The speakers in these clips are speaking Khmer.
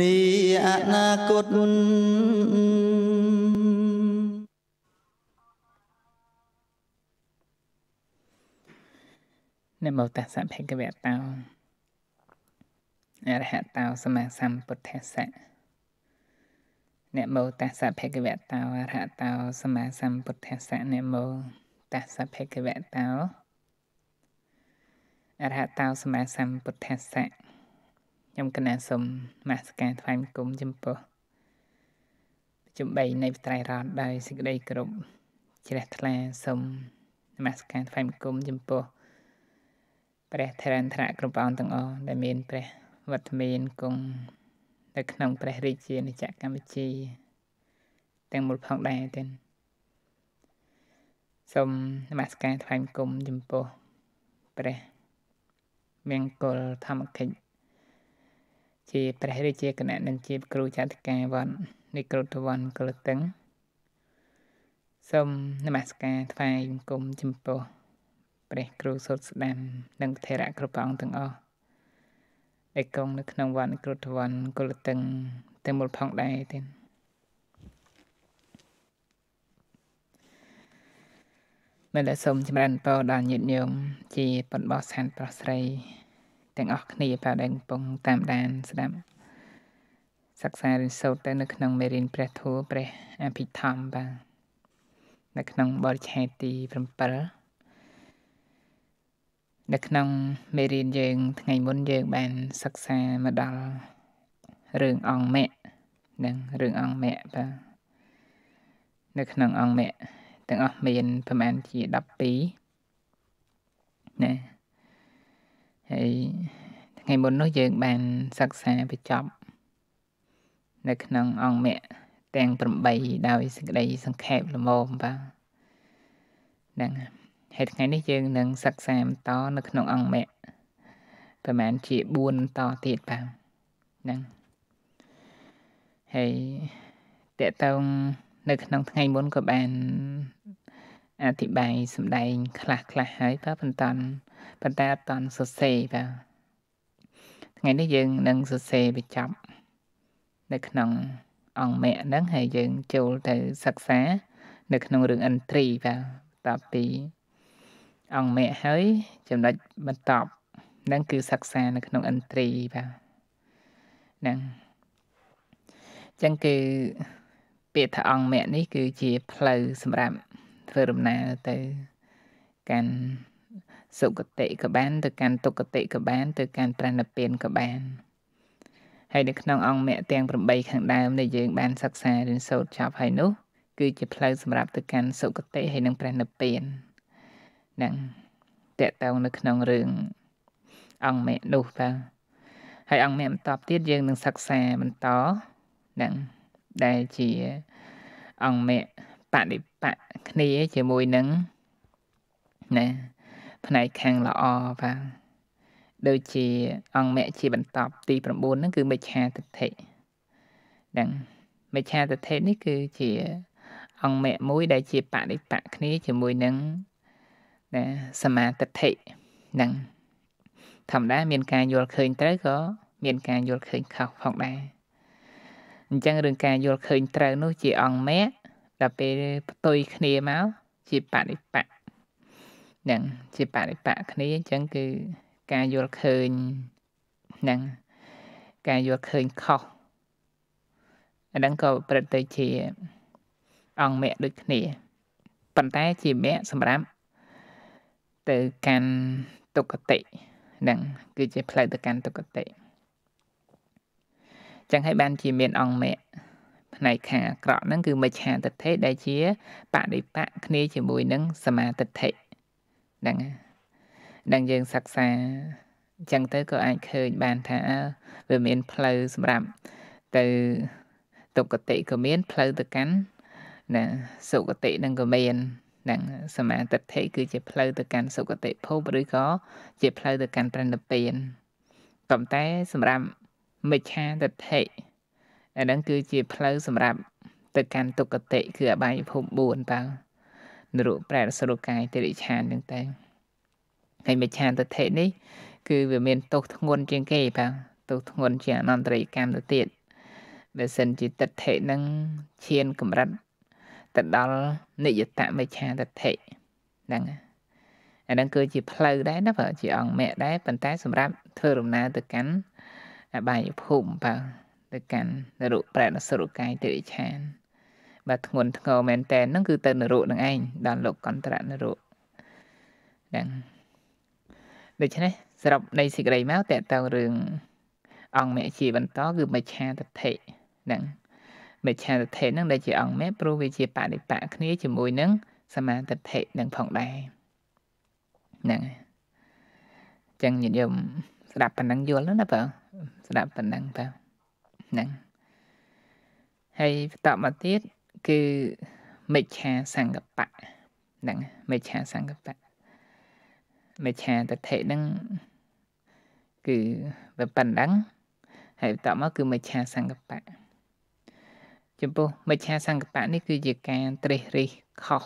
នីអនាគតនមោតស្សៈភគវតោអរហតោសម្មាសម្ពុទ្ធស្សៈនមោតស្សៈភគវតោអរហតោសម្មាសម្ពុទ្ធស្សៈនមោតស្សៈភគវតោអរហតោសម្មាសម្ពុទ្ធស្សៈខ្ញុំគណៈសូមមស្ការថ្វាយបង្គំចំពោះចំបីនៃត្រៃរតដោយសេចក្តីគោរពជ្រះថ្លាសូមនមស្ការថ្វាយបង្គំចំពោះព្រះធរន្ត្រៈគ្រប់ព្រះអង្គទាំងអស់ដែលមានព្រះវត្តមានគង់នៅក្នុងព្រះរាជាណាចក្រកម្ពុជាទាំងមូលផងដែរទាំងសូមនមស្ការថ្វាយបង្គំចំពោះព្រះមង្គលធម្មកិច្ចជាព្រះរាជាគណៈនិងជាគ្រូចតការវត្តនៃក្រុតវ័នកលតឹងសូមនមស្ការថ្វាយបង្គំចំពោះព្រះគ្រូសុតស្ដាំនិងធរៈគ្រប់ព្រះអង្គទាំងអស់ដែលគង់នៅក្នុងវត្តក្រុតវ័នកលតឹងទាំងមូលផងដែរទេមែនតែសូមចម្រើនពរដល់ញាតិញោមជាបណ្ដោះស្ថានប្រស្រីទាំងអស់គ្នាបាទដែលកំពុងតាមដានស្ដាប់សិក្សារៀនសូត្រទៅនៅក្នុងមេរៀនព្រះធម៌ព្រះអភិធម្មបាទនៅក្នុងបរិឆេទទី7នៅក្នុងមេរៀនយើងថ្ងៃមុនយើងបានសិក្សាមកដល់រឿងអង្គមគ្គនិងរឿងអង្គមគ្គបាទនៅក្នុងអង្គមគ្គទាំងអស់មានប្រមាណជា12ណាហើយថ្ងៃមុននោះយើងបានសិក្សាបញ្ចប់នៅក្នុងអង្គមគ្គទាំង8ដោយសេចក្តីសង្ខេបល្មមបាទហ្នឹងហើយថ្ងៃនេះយើងនឹងសិក្សាបន្តនៅក្នុងអង្គមគ្គប្រហែលជា4តទៀតបាទហ្នឹងហើយតកតងនៅ ក្នុងថ្ងៃមុនក៏បានអធិប្បាយសម្ដែងខ្លះខ្លះហើយបាទប៉ុន្តែប៉ុន្តែអត់តាន់សរសេរបាទថ្ងៃនេះយើងនឹងសរសេរបញ្ចប់ នៅក្នុងអង្គមគ្គហ្នឹងហើយយើងចូលទៅសិក្សា នៅក្នុងរឿងឥន្ទ្រីបាទបន្ទាប់ពីអង្គមគ្គហើយ ចំណុចបន្ទាប់ហ្នឹងគឺសិក្សានៅក្នុងឥន្ទ្រីបាទហ្នឹងចឹងគឺពាក្យថាអង្គមគ្គនេះគឺជាផ្លូវសម្រាប់ធ្វើដំណើរទៅកាន់សុគតិក៏បានទៅកាន់ទុគតិក៏បានទៅកាន់ប្រណិពានក៏បាន ហើយនៅក្នុងអង្គមគ្គទាំង8ខាងដើមដែលយើងបានសិក្សារៀនសូត្រចប់ហើយនោះ គឺជាផ្លូវសម្រាប់ទៅកាន់សុគតិហើយនិងប្រណិពាននឹងតកតងនៅក្នុងរឿងអង្គមគ្គនោះបាទហើយអង្គមគ្គបន្តទៀតយើងនឹងសិក្សាបន្តនឹងដែលជាអង្គមគ្គបដិបៈគ្នាជាមួយនឹងណាផ្នែកខាងល្អបាទដូចជាអង្គមគ្គជាបន្ទប់ទី9ហ្នឹងគឺមិច្ឆាទិដ្ឋិហ្នឹងមិច្ឆាទិដ្ឋិនេះគឺជាអង្គមគ្គមួយដែលជាបដិបកគ្នាជាមួយនឹងណាសមាទិដ្ឋិហ្នឹងធម្មតាមានការយល់ឃើញត្រូវក៏មានការយល់ឃើញខុសផងដែរអញ្ចឹងរឿងការយល់ឃើញត្រូវនោះជាអង្គមគ្គដល់ពេលផ្ទុយគ្នាមកជាបដិបកនឹងជាបរិបៈគ្នាអញ្ចឹងគឺការយល់ឃើញនឹងការយល់ឃើញខុសអានឹងក៏ប្រតិជាអង្គមគ្គដូចគ្នាប៉ុន្តែជាមគ្គសម្រាប់ទៅកាន់ទុគតិនឹងគឺជាផ្លូវទៅកាន់ទុគតិចឹងហើយបានជាមានអង្គមគ្គផ្នែកខាងអាក្រក់ហ្នឹងគឺមិច្ឆាទិដ្ឋិដែលជាបដិបៈគ្នាជាមួយនឹងសមាទិដ្ឋិហ្នឹងហ្នឹងយើងសិក្សាអញ្ចឹងទៅក៏អាចឃើញបានថាវាមានផ្លូវសម្រាប់ ទៅទុគតិក៏មាន ផ្លូវទៅកាន់ណាសុគតិនឹងក៏មាននឹងសមាទិដ្ឋិគឺជាផ្លូវទៅកាន់សុគតិភពឬក៏ជាផ្លូវទៅកាន់ព្រះនិព្វានប៉ុន្តែសម្រាប់មិច្ឆាទិដ្ឋិអាហ្នឹងគឺជាផ្លូវសម្រាប់ទៅកាន់ទុគតិគឺអបាយភព4បាទនរុប្រែរសរកាយតិរិឆាននឹងតែហើយមិឆានទធិនេះ គឺវាមានទោសធ្ងន់ជាងគេបាទទោសធ្ងន់ជាអនន្តរិកម្មទៅទៀតបើសិនជាទិដ្ឋិនឹងឈានកម្រិតទៅដល់និយតមិឆាទធិហ្នឹងអាហ្នឹងគឺជាផ្លូវដែរណាបើជាអង្គមគ្គដែរប៉ុន្តែសម្រាប់ធ្វើដំណើរទៅកាន់អបាយភូមិបាទទៅកាន់នរុប្រែតសុរកាយតិរិឆានបាទធ្ងន់ធ្ងរមែនតែនហ្នឹងគឺទៅនរកនឹងឯងដល់លោកកន្តរនរកហ្នឹងដូច្នេះសរុបនៃសេចក្តីមកតកតងរឿងអង្គមេជាបន្តគឺមច្ឆាទិដ្ឋិហ្នឹងមច្ឆាទិដ្ឋិហ្នឹងដែលជាអង្គមេព្រោះវាជាបដិបកគ្នាជាមួយនឹងសមាទិដ្ឋិនឹងផងដែរហ្នឹងហើយចឹងញាតិញោមស្ដាប់ប៉ុណ្ណឹងយល់ណាបើស្ដាប់ប៉ុណ្ណឹងបើហ្នឹងហើយបន្តមកទៀតគឺមិច្ឆាសង្កបៈហ្នឹងមិច្ឆាសង្កបៈមិច្ឆាតថេហ្នឹងគឺវាប៉ុណ្ណឹង ហើយបន្តមកគឺមិច្ឆាសង្កបៈចំពោះមិច្ឆាសង្កបៈនេះគឺជាការត្រេះរិះខុស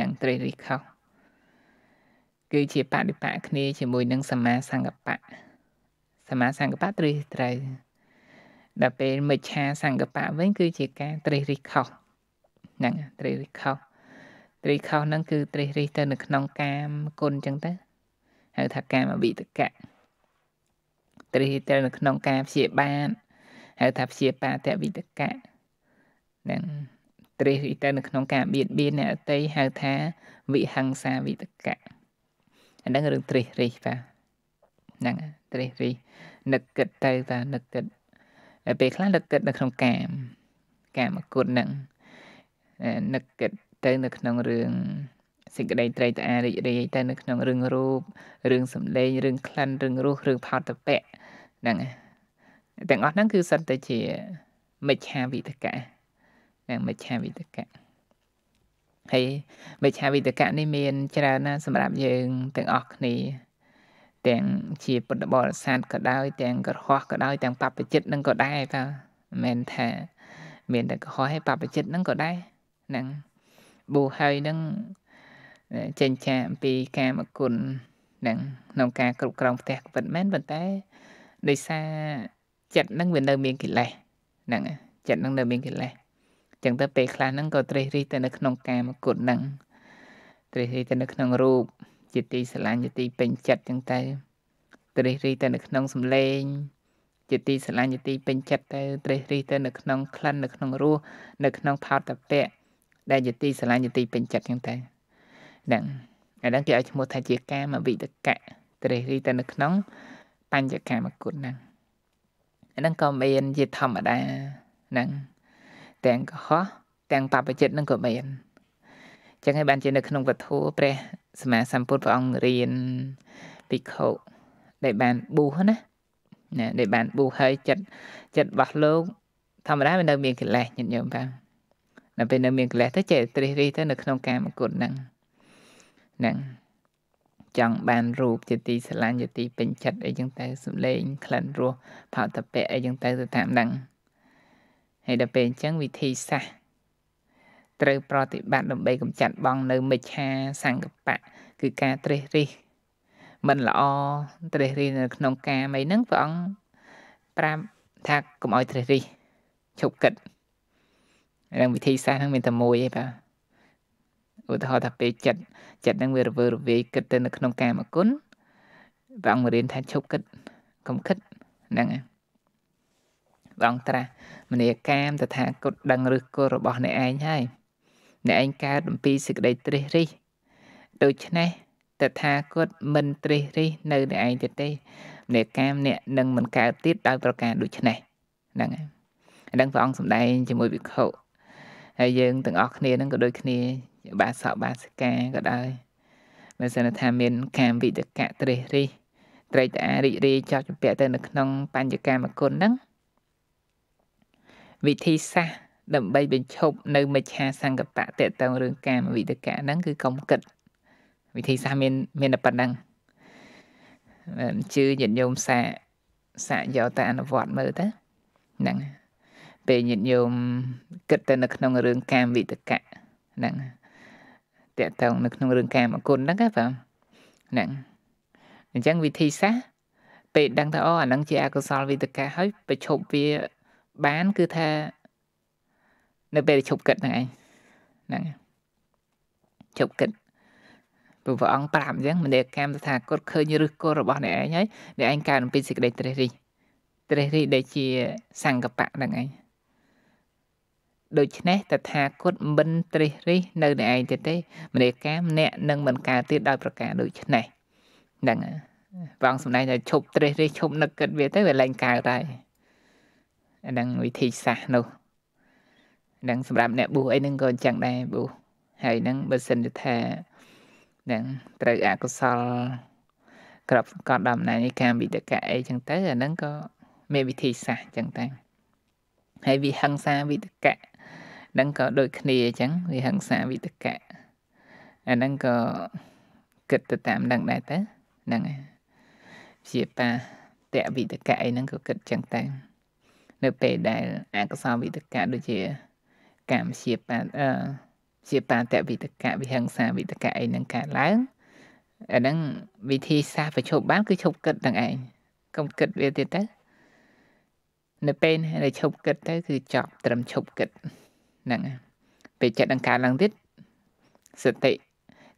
និងត្រេះរិះខុសគឺជាបដិបកគ្នា ជាមួយនឹងសមាសង្កបៈសមាសង្កបៈត្រេះត្រូវដល់ពេលមិច្ឆាសង្កបៈវិញ គឺជាការត្រិះរិះខុសហ្នឹងត្រិះរិះខុសត្រិះខុសហ្នឹងគឺត្រិះរិះទៅនៅក្នុងកាមគុណអញ្ចឹងទៅ ហៅថាកាមវិតកៈត្រិះរិះទៅនៅក្នុងការព្យាបាទហៅថាព្យាបាទវិតកៈហ្នឹងត្រិះរិះទៅនៅក្នុងការបៀតបៀនអ្នកអតីហៅថាវិហង្សាវិតកៈអាហ្នឹងរឿងត្រិះរិះបាទហ្នឹងត្រិះរិះនឹកគិតទៅតានឹកគិតហើយពេលខ្លះនឹកគិតនៅក្នុងកាមកាមគុណនឹងនឹកគិតទៅនៅក្នុងរឿងសេចក្តីត្រេកត្អារីករាយទៅនៅក្នុងរឿងរូបរឿងសម្លេងរឿងក្លិនរឿងរសរឿងផោតពៈហ្នឹងទាំងអស់ហ្នឹងគឺសិតតែជា មិច្ឆាវិតកៈហ្នឹងមិច្ឆាវិតកៈហើយមិច្ឆាវិតកៈនេះមាន ច្រើនណាស់សម្រាប់យើងទាំងអស់គ្នាទាំងជាពុទ្ធបរិស័ទក៏ដោយទាំងក្រហោះក៏ដោយទាំងបព្វជិតនឹងក៏ដែរតើមិនថា មានតែក្រហោះឯបព្វជិតនឹងក៏ដែរហ្នឹងប៊ូហើយនឹងចេញចាអំពីកាមគុណនឹងក្នុងការគ្រប់គ្រងផ្ទះពិតមែនប៉ុន្តែដោយសារចិត្តនឹងវានៅមានកិលេសហ្នឹងចិត្តនឹងនៅមានកិលេសចឹងទៅពេលខ្លះហ្នឹងក៏ត្រេះរិះទៅនៅក្នុងកាមគុណហ្នឹងត្រេះរិះទៅនៅក្នុងរូបជាទីស្រឡាញ់ជាទីពេញចិត្តចឹងទៅត្រេះរិះទៅនៅក្នុងសម្លេងជាទីស្រឡាញ់ជាទីពេញចិត្តទៅត្រេះរិះទៅនៅក្នុងក្លិននៅក្នុងរសនៅក្នុងផោតពៈដែលជាទីស្រឡាញ់ជាទីពេញចិត្តចឹងទៅហ្នឹងឥឡូវគេឲ្យឈ្មោះថាជាកាមវិតកៈត្រេះរិះទៅនៅក្នុងបញ្ចកាមគុណហ្នឹងហ្នឹងក៏មានជាធម្មតាហ្នឹងទាំងកុហកទាំងបបចិត្តហ្នឹងក៏មានចឹងហើយបានជានៅក្នុងវធូព្រះសម្មាសម្ពុទ្ធព្រះអង្គរៀនភិក្ខុដែលបានប៊ូសណាណាដែលបានប៊ូសហើយចិត្តចិត្តរបស់លោកធម្មតាវានៅមានកិលេសញាតិញោមបាទដល់ពេលនៅមានកិលេសទៅចេះត្រិះរិះទៅនៅក្នុងកាមគុណហ្នឹងហ្នឹងចង់បានរូបជាទីស្រឡាញ់ជាទីពេញចិត្តអីចឹងទៅសំលេងក្លិនរសផលតពៈអីចឹងទៅទៅតាមហ្នឹងហើយដល់ពេលអញ្ចឹងវិធីសាស្ត្រត្រូវប្រតិបត្តិដើម្បីកម្ចាត់បងនៅមិច្ឆាសង្កបៈគឺការត្រេះរិះមិនល្អត្រេះរិះនៅក្នុងការអីហ្នឹងព្រះអង្គប្រាប់ថាកុំឲ្យត្រេះរិះឈប់គិតនឹងវិធីសាស្ត្រហ្នឹងមានតែមួយឯងបាទឧទាហរណ៍ថាពេលចិត្តចិត្តហ្នឹងវារវើរវាយគិតទៅនៅក្នុង កាមគុណព្រះអង្គរៀនថាឈប់គិតកុំគិតហ្នឹងឯងព្រះអង្គត្រាស់មនីកាមតថាគតដឹងឫសគល់របស់អ្នកឯងហើយអ្នកឯងកើតអំពីសេចក្តីត្រិះរិះដូច្នេះតថាគតមិនត្រិះរិះនៅអ្នកឯងទៀតទេអ្នកកាមអ្នកនឹងមិនកើតទៀតដោយប្រការដូចនេះហ្នឹងហើយហ្នឹងព្រះអង្គសម្ដែងជាមួយវិខុហើយយើងទាំងអស់គ្នាហ្នឹងក៏ដូចគ្នា បាសកបាសិកាក៏ដែរបើសិនថាមាន កាមវិតកៈត្រិះរិះត្រេកតារីករាយចោះចម្ពាក់ទៅនៅក្នុងបញ្ញកម្មគុណហ្នឹងវិធីសាស្ត្រដើម្បីបញ្ឈប់នៅមិច្ឆាសង្កបៈតេតងរឿងកាមវិតកៈហ្នឹងគឺកុំគិត វិធីសាស្ត្រមានមានតែប៉ុណ្្នឹងជឿញាតិញោមសាកសាកយកទៅអនុវត្តមើលទៅហ្នឹងពេលញាតិញោមគិតទៅនៅក្នុងរឿងកាមវិតកៈហ្នឹងតេតងនៅក្នុងរឿងកាមអគុណហ្នឹងណាបាទហ្នឹងអញ្ចឹងវិធីសាស្ត្រពេលដឹងថាអូអាហ្នឹងជាអកុសលវិតកៈហើយប្រឈប់វាបានគឺថានៅពេលឈប់គិតហ្នឹងឯងហ្នឹងឈប់គិតព្រះអង្គប្រាប់អញ្ចឹងមនេកម្មថាគាត់ឃើញឫសគល់របស់អ្នកឯងហើយអ្នកឯងកើតអំពីសេចក្តីត្រេះរិះត្រេះរិះដែលជាសង្កបៈហ្នឹងឯងដូច្នេះតថាគតមិនត្រេះរិះនៅអ្នកឯងទៀតទេមនេកម្មអ្នកនឹងមិនកើតទៀតដោយប្រការដូច្នេះហ្នឹងព្រះអង្គសម្ដែងថាឈប់ត្រេះរិះឈប់នឹកគិតវាទៅវាលែងកើតហើយអាហ្នឹងវិធីសាស្ត្រនោះនឹងសម្រាប់អ្នកប៊ូអីហ្នឹងក៏អញ្ចឹងដែរប៊ូហើយហ្នឹងបើសិនជាថានឹងត្រូវអកុសលក្របសង្កត់ដំណែងនៃកម្មវិតកៈអីចឹងទៅអាហ្នឹងក៏មានវិធីសាស្ត្រចឹងតែហើយវិហិង្សាវិតកៈហ្នឹងក៏ដូចគ្នាអញ្ចឹងវិហិង្សាវិតកៈអាហ្នឹងក៏គិតទៅតាមនឹងដែរទៅហ្នឹងជាបាតវិតកៈអីហ្នឹងក៏គិតចឹងតែនៅពេលដែលអកុសលវិតកៈដូចជាកម្មជាបាអឺជាបាតវិតកៈវិហិង្សាវិតកៈអីនឹងកើតឡើងអាហ្នឹងវិធីសាស្ត្រប្រជុំបានគឺឈប់គិតទាំងឯងកុំគិតវាទៀតទៅនៅពេលដែលឈប់គិតទៅគឺចប់ត្រឹមឈប់គិតហ្នឹងពេលចិត្តនឹងកើតឡើងទៀតសតិ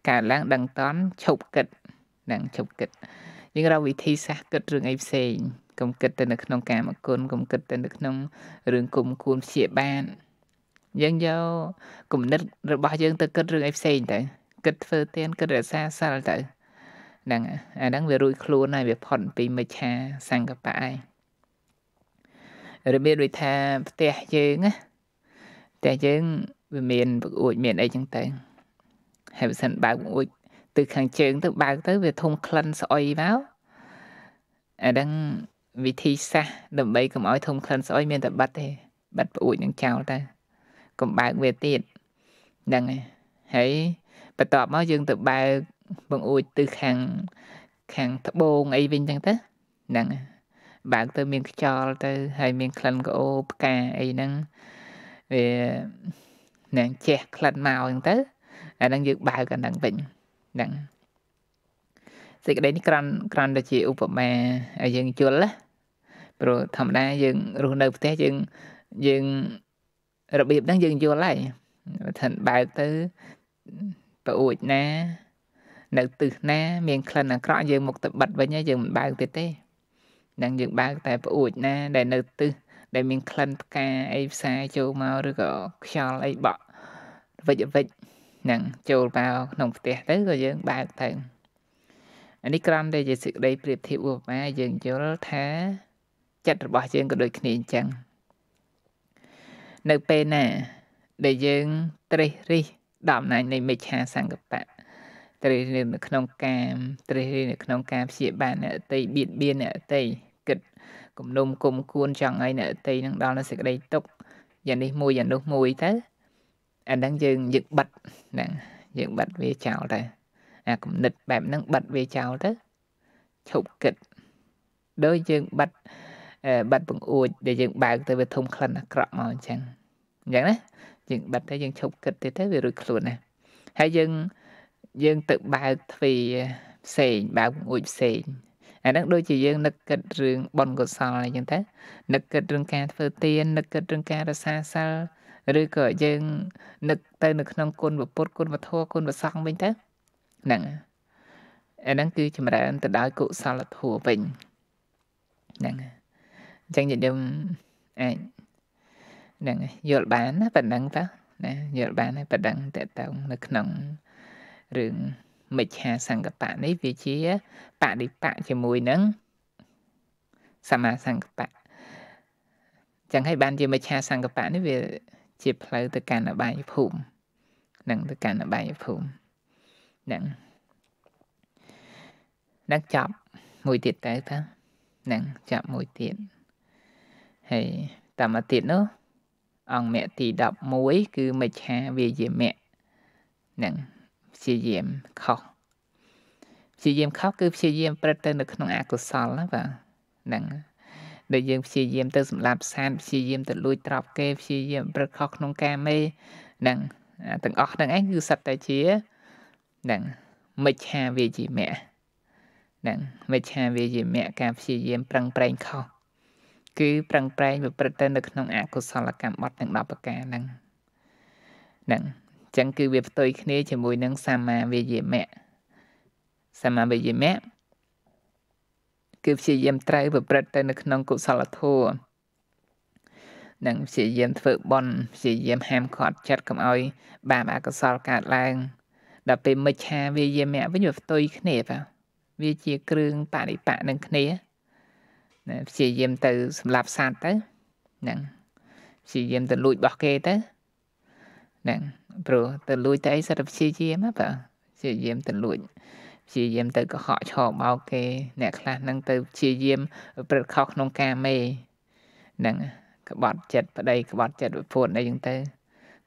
កើតឡើងដឹងតន់ឈប់គិតហ្នឹងឈប់គិតយើងរកវិធីសាស្ត្រគិតរឿងអីផ្សេងកុំគិតទៅនៅក្នុងកាមគុណកុំគិតទៅនៅក្នុងរឿងគុំគួនព្យាបាទយើងយកគំនិតរបស់យើង ទៅគិតរឿងអីផ្សេងទៅគិតធ្វើទានគិតរក្សាសិលទៅហ្នឹងអាហ្នឹងវារួចខ្លួនហើយវាផុតពីមិច្ឆាសង្កបៈហើយរបៀបដូចថាផ្ទះយើងណាផ្ទះយើងវាមានបង្អួចមានអីចឹងទៅហើយបើសិនបើកបង្អួចទិសខាងជើង ទៅបើកទៅវាធំក្លិនស្អុយមកអាហ្នឹងវិធីសាស្ត្រដើម្បីកុំឲ្យធំក្លិនស្អុយមានតែបាត់ទេបាត់បង្អួចនឹងចោលទៅកុំបើកវាទៀតហ្នឹងហើយបន្ទាប់មកយើងទៅបើកបង្អួចទិសខាងខាងត្បូងអីវិញចឹងទៅហ្នឹងបើកទៅមាន ខ្យល់ទៅហើយមានក្លិនក្អូផ្កាអីហ្នឹងវានឹងជះក្លិនមកចឹងទៅអាហ្នឹងយើងបើកអាហ្នឹងវិញហ្នឹងសេចក្តីនេះក្រាន់ ក្រាន់តែជាឧបមាឲ្យយើងយល់ណាព្រោះធម្មតាយើងរស់នៅផ្ទះយើងយើងរបៀបហ្នឹងយើងយល់ហើយថាបើទៅប្រអួចណា នៅទឹះណាមានក្លិនអាក្រក់យើងមកទៅបិទវិញហើយយើងមិនបើកទៀតទេនឹងយើង បើកតែប្រអួចណាដែលនៅទឹះដែលមានក្លិនផ្កាអីផ្សាចូលមកឬក៏ខ្យល់អីបក់វិចវិចនឹងចូលមកក្នុងផ្ទះទៅក៏យើងបើកទៅអានេះក្រំតែជាសេចក្តីប្រៀបធៀបឧបមាយើងយល់ថា ចិត្តរបស់យើងក៏ដូចគ្នាអញ្ចឹងនៅពេលណាដែលយើងត្រេះរិះដល់អំណាចនៃមិច្ឆាសង្កបៈត្រេះរិះនៅក្នុងកាមត្រេះរិះនៅក្នុងការព្យាបាទអ្នកតីបៀតបៀនអ្នកតីគិតគំនុំគុំគួនចង់ឲ្យអ្នកតីនឹងដល់នៅសេចក្តីទុកយ៉ាងនេះមួយយ៉ាងនោះមួយទៅអាហ្នឹងយើងយើងបាត់ហ្នឹងយើងបាត់វាចោលទៅអាគំនិតបែបហ្នឹងបាត់វាចោលទៅឈប់គិតដោយយើងបាត់បាត់បង្អួចដែលយើងបើកទៅវាធំក្លិនអាក្រក់មកអញ្ចឹងអញ្ចឹងណាយើងបាត់ទៅយើងឈប់គិតទៀតទៅវារួចខ្លួនណាហើយយើងយើងទៅបើកទ្វារផ្សេងបើកបង្អួចផ្សេងអាហ្នឹងដូចជាយើងនឹកគិតរឿងបុណ្យកុសលអីចឹងទៅនឹកគិតរឿងការធ្វើទាននឹកគិតរឿងការរសាសិលឬក៏យើង នឹកទៅនៅក្នុងគុណពុទ្ធគុណវធគុណប្រសង់វិញទៅហ្នឹងអាហ្នឹងគឺចម្រើនទៅដោយកុសលធម៌វិញហ្នឹងហើយអញ្ចឹងញញឹមអាចហ្នឹងយល់បានណាប៉ណ្ណឹងតើណាយល់បានហើយប៉ណ្ណឹងតកតងនៅក្នុងរឿងមិច្ឆាសង្កបៈនេះវាជាបដិបៈជាមួយនឹងសមាសង្កបៈចឹងហើយបានជាមិច្ឆាសង្កបៈនេះវា ជាផ្លូវទៅកាន់អបាយភូមិនឹងទៅកាន់អបាយភូមិនឹងនឹងចាប់មួយទៀតទៅតើនឹងចាប់មួយទៀតហើយតាមទៀតនោះអង្គមគ្គទី11គឺមិច្ឆាវាយាមៈនឹងព្យាយាមខុសព្យាយាមខុសគឺព្យាយាមប្រឹកទៅ នៅក្នុងអកុសលណាបាទហ្នឹងដែលយើងព្យាយាមទៅសម្លាប់សានព្យាយាមទៅលួចត្រប់គេព្យាយាមប្រឹកខុសក្នុង ការមេហ្នឹងទាំងអស់ហ្នឹងឯងគឺសត្វតែជាហ្នឹងមិច្ឆាវាយាមៈហ្នឹងមិច្ឆាវាយាមៈការព្យាយាមប្រឹងប្រែងខុសគឺប្រឹងប្រែងប្រព្រឹត្តទៅ នៅក្នុងអកុសលកម្មបត់ទាំង10ប្រការហ្នឹងហ្នឹងអញ្ចឹងគឺវាផ្ទុយគ្នាជាមួយនឹងសមាវិយមៈសមាវិយមៈគឺព្យាយាមត្រូវប្រព្រឹត្តទៅនៅក្នុងកុសលធម៌និងព្យាយាមធ្វើបុណ្យព្យាយាមហាមឃាត់ចិត្តកុំឲ្យបាបអកុសលកើតឡើងដល់ពេលមិច្ឆាវិយមៈវិញវាផ្ទុយគ្នាបាទវាជាគ្រឿងបរិបៈនឹងគ្នាណាព្យាយាមទៅសម្លាប់សត្វទៅហ្នឹងព្យាយាមទៅលួចរបស់គេទៅហ្នឹងព្រោះទៅលួចទៅអីសិតព្យាយាមបាទព្យាយាមទៅលួចព្យាយាមទៅកុហកឆោបោកគេអ្នកខ្លះនឹងទៅព្យាយាមព្រឹត្តខុសក្នុងការមេហ្នឹងក្បត់ចិត្តប្តីក្បត់ចិត្តវិភពអីចឹងទៅ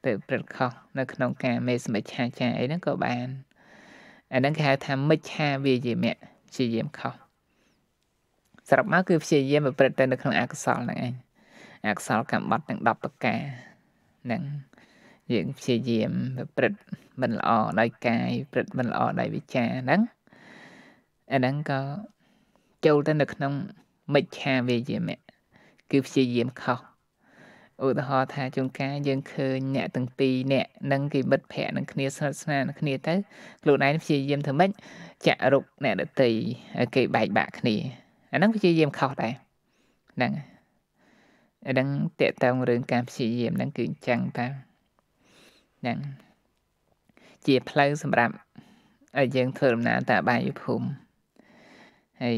ទៅព្រឹត្តខុសនៅក្នុងការមេសមិច្ឆាចារអីហ្នឹងក៏បានអាហ្នឹងគេហៅថាមិច្ឆាវាយាមព្យាយាមខុសសរុបមកគឺព្យាយាមប្រព្រឹត្តទៅនៅក្នុងអកុសលហ្នឹងឯងអកុសលកម្មបត្តិទាំង10ប្រការហ្នឹងយើងព្យាយាមប្រព្រឹត្តមិនល្អដោយកាយប្រព្រឹត្តមិនល្អដោយវាចាហ្នឹងអាហ្នឹងក៏ចូលទៅនៅក្នុងមិច្ឆាវាយាមៈគឺព្យាយាមខុសឧទាហរណ៍ថាជួនកាលយើងឃើញអ្នកទាំងពីរអ្នកនឹងគេបិទភ័ក្រនឹងគ្នាស្និទ្ធស្នាលនឹងគ្នាទៅខ្លួនឯងព្យាយាមធ្វើម៉េចចាក់រុកអ្នកដតីឲ្យគេបែកបាក់គ្នាអាហ្នឹងព្យាយាមខុសដែរហ្នឹងអាហ្នឹងតេតងរឿងការព្យាយាមហ្នឹងគឺអញ្ចឹងតាហ្នឹងជាផ្លូវសម្រាប់ឲ្យយើងធ្វើដំណើរទៅបាយភូមិហើយ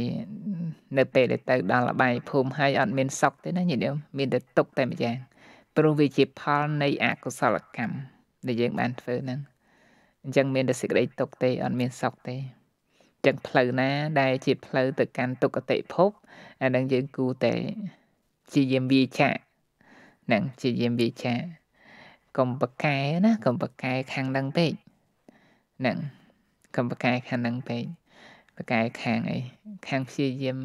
នៅពេលដែលទៅដល់បាយភូមិហើយអត់មានសក់ទេណាញាតិញោមមានតែទុកតែម្យ៉ាងព្រោះវាជាផលនៃអកុសលកម្មដែលយើងបានធ្វើហ្នឹងអញ្ចឹងមានតែសេចក្តីទុកទេអត់មានសក់ទេចឹងផ្លូវណាដែលជាផ្លូវទៅកាន់ទុគតិភព អានឹងយើងគូតែជាយាមវាចានឹងជាយាមវាចាកុំប្រកែណាកុំប្រកែខាងនឹងពេកនឹងកុំប្រកែខាងនឹងពេកប្រកែខាងអីខាងព្យាយាម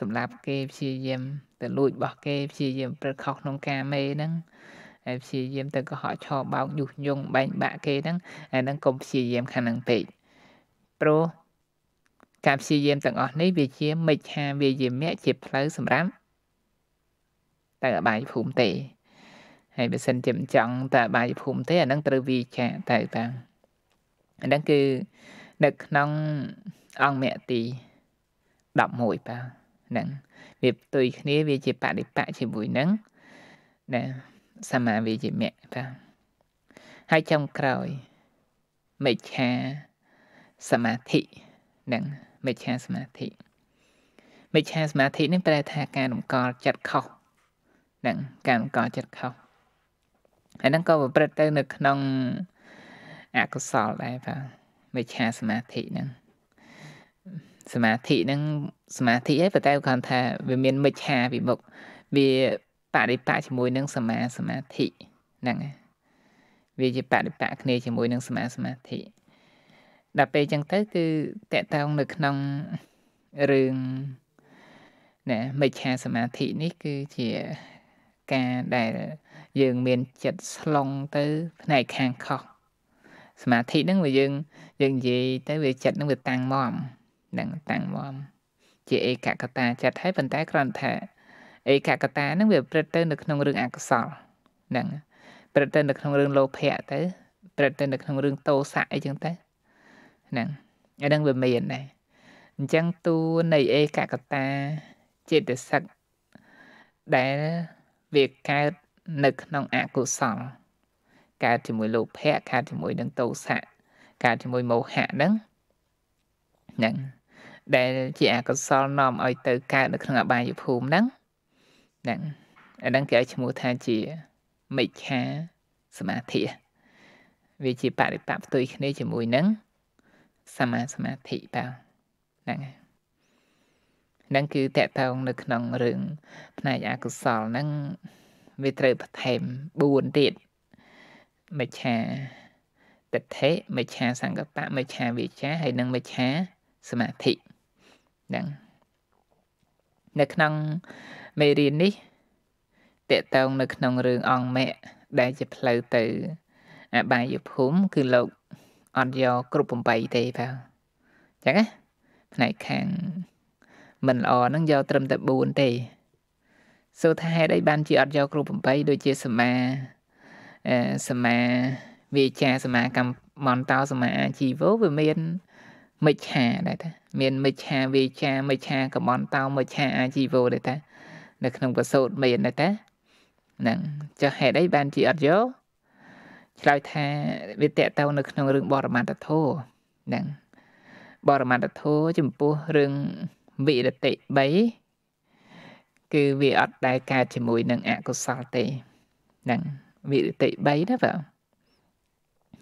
សម្រាប់គេព្យាយាមទៅលួចរបស់គេព្យាយាមប្រឹកខុសក្នុងការមេហ្នឹងហើយព្យាយាមទៅកុហកឆោបោកយុះយងបែងបាក់គេហ្នឹងអាហ្នឹងកុំព្យាយាមខាងហ្នឹងពេកព្រោះការព្យាយាមទាំងអស់នេះវាជាមិច្ឆាវាយាមៈជាផ្លូវសម្រាប់ទៅអបាយភូមិទេ ហើយបើសិនជាមិនចង់ទៅអបាយភូមិទេអានឹងត្រូវវិចារទៅតាមអានឹងគឺនៅក្នុងអង្គមគ្គទី11បាទហ្នឹងវាផ្ទុយគ្នាវាជាបដិបៈជាមួយនឹងណាសមាវិជ្ជមៈបាទហើយចំក្រោយមិច្ឆាសមាធិហ្នឹងមិច្ឆាសមាធិមិច្ឆាសមាធិនេះប្រែថាការរំកល់ចិត្តខុសហ្នឹងការរំកល់ចិត្តខុសហើយហ្នឹងក៏ប្រព្រឹត្តទៅនៅ ក្នុងអកុសលដែរបាទមិច្ឆាសមាធិហ្នឹងសមាធិហ្នឹងសមាធិឯងប៉ុន្តែគាត់ថា វាមានមិច្ឆាវិមុខវាបរិបៈជាមួយនឹងសមាសមាធិហ្នឹងវាជាបរិបៈគ្នាជាមួយនឹងសមាសមាធិដល់ពេលអញ្ចឹងទៅគឺតកតងនៅក្នុងរឿងណែមិឆាសមាធិនេះគឺជាការដែលយើងមានចិត្តស្លង់ទៅ ផ្នែកខាងខុសសមាធិហ្នឹងវាយើង យើងនិយាយទៅវាចិត្តហ្នឹងវាតាំងមមហ្នឹងតាំងមមជាឯកកតាចិត្តហើយប៉ុន្តែគ្រាន់តែឯកកតាហ្នឹងវាប្រព្រឹត្តទៅ នៅក្នុងរឿងអកុសលហ្នឹងប្រព្រឹត្តទៅនៅក្នុងរឿងលោភៈទៅប្រព្រឹត្តទៅនៅក្នុងរឿងតោសៈអីចឹងទៅហ្នឹងអានឹងវាមានដែរអញ្ចឹងតួនៃអេកកតាចេតសិកដែលវាកើតនៅក្នុងអកុសលកើតជាមួយលោភៈកើតជាមួយនឹងទោសៈកើតជាមួយមោហៈហ្នឹងហ្នឹងដែល ជាអកុសលនាំឲ្យទៅកើតនៅក្នុងអបាយភូមិហ្នឹងហ្នឹងអាហ្នឹងគេឲ្យឈ្មោះថាជាមិច្ឆាសមាធិវាជាបរិបៈផ្ទុយគ្នាជាមួយនឹងសមាសមាធិតើហ្នឹងហើយហ្នឹងគឺតកតងនៅក្នុងរឿង ផ្នែកអកុសលហ្នឹងវាត្រូវបន្ថែម4ទៀតមច្ឆាតថេមច្ឆាសង្កបៈមច្ឆាវិជ្ជាហើយនិងមច្ឆាសមាធិហ្នឹងនៅក្នុងមេរៀននេះតកតងនៅក្នុងរឿងអង្គមគ្គដែលជាផ្លូវទៅអបាយភូមិគឺលោកអត់យកគ្រប់8ទេបាទអញ្ចឹងណាផ្នែកខាងមិនល្អហ្នឹងយកត្រឹមតែ4ទេសួរថាហេតុអីបានជាអត់យកគ្រប់8ដូចជាសមាអឺសមាវាចាសមាកម្មមន្តោសមាអាជីវោវាមានមិច្ឆាដែរតាមានមិច្ឆាវាចា មិច្ឆាកម្មន្តោមិច្ឆាអាជីវោដែរតានៅក្នុងកសោតមានដែរតាហ្នឹងចុះហេតុអីបានជាអត់យកឆ្លើយថាវាតកតៅនៅក្នុងរឿងបរមត្តធោហ្នឹងបរមត្តធោចំពោះរឿងវិរតិ3គឺវាអត់ដែលកើតជាមួយនឹងអកុសលទេហ្នឹងវិរតិ3ណាបាទហ្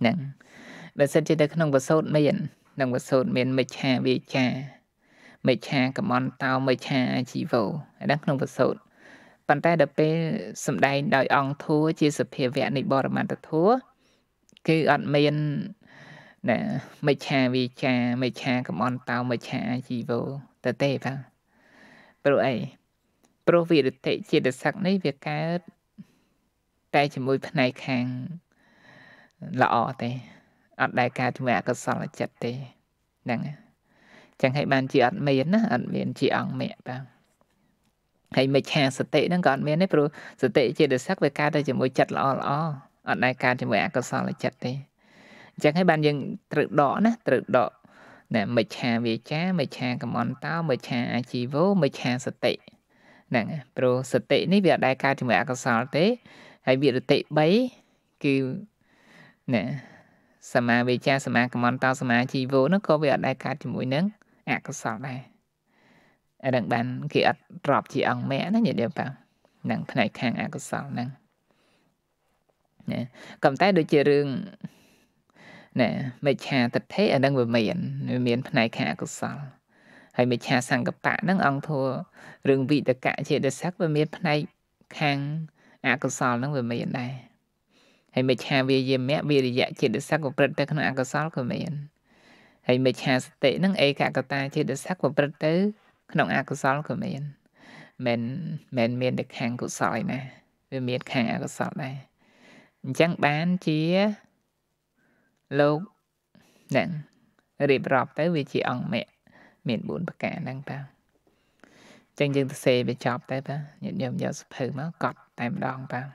នឹងបើសិនជានៅក្នុងវសូតមាននឹងវសូតមានមិច្ឆាវាចាមិច្ឆាកមន្តោមិច្ឆាអាជីវោហ្នឹងក្នុងវសូត្រប៉ុន្តែដល់ពេលសម្ដែងដោយអង្គធัวជាសភាវៈនៃបរមត្តធัวគឺអត់មានណាមិច្ឆាវិចាមិច្ឆាកំអន់តោមិច្ឆាអាជីវោទៅទេបាទព្រោះអីព្រោះវិរិទ្ធិចិត្តស័កនេះវាកើតតែជាមួយផ្នែកខាងល្អទេអត់ដែលកើតជាមួយអកុសលចិត្តទេហ្នឹងចឹងហើយបានជាអត់មានណាអត់មានជាអង្គមគ្គបាទហើយមិច្ឆាសតិហ្នឹងក៏អត់មានទេព្រោះសតិជាដស័កវាកើតទៅជាមួយចិត្តល្អល្អអត់ដែលកើតជាមួយអកុសលចិត្តទេអញ្ចឹងហើយបានយើងត្រូវដកណាត្រូវដកណែមិច្ឆាវាចា មិច្ឆាកមន្តោមិច្ឆាអាជីវោមិច្ឆាសតិហ្នឹងព្រោះសតិនេះវាអត់ដែលកើតជាមួយអកុសលទេហើយវិរតិ3គឺណែសមាវេចាសមាកមន្តោសមាជីវោហ្នឹងក៏វាអត់ដែលកើតជាមួយនឹងអកុសលដែរនឹងបានគេអត់រាប់ជា អង្គមេណាញាតិយើងបាទនឹងផ្នែកខាងអកុសលហ្នឹងណាក៏តែដូចជារឿងណាមិច្ឆាទិដ្ឋិអានឹងវាមានវាមានផ្នែកខាងអកុសលហើយមិច្ឆាសង្កបៈហ្នឹងអង្គធัวរឿងវិតកៈជាដិស័កវាមានផ្នែកខាងអកុសលហ្នឹងវាមានដែរហើយមិច្ឆាវាយមៈវិរិយៈជាដិស័កប្រព្រឹត្តទៅក្នុងអកុសលក៏មានហើយមិច្ឆាសតិហ្នឹងឯកកតាជាដិស័កប្រព្រឹត្តទៅក្នុងអកុសលក៏មានមិនមិនមានតែខាងកុសលណាវាមានខាងអកុសលដែរអញ្ចឹងបានជាលោកហ្នឹងរៀបរាប់ទៅវាជាអង្គមគ្គមាន4ប្រការហ្នឹងបាទចឹងយើងទៅសេវាចប់ទៅបាទញាតិញោមយកសភៅមកកត់តែម្ដងបាទ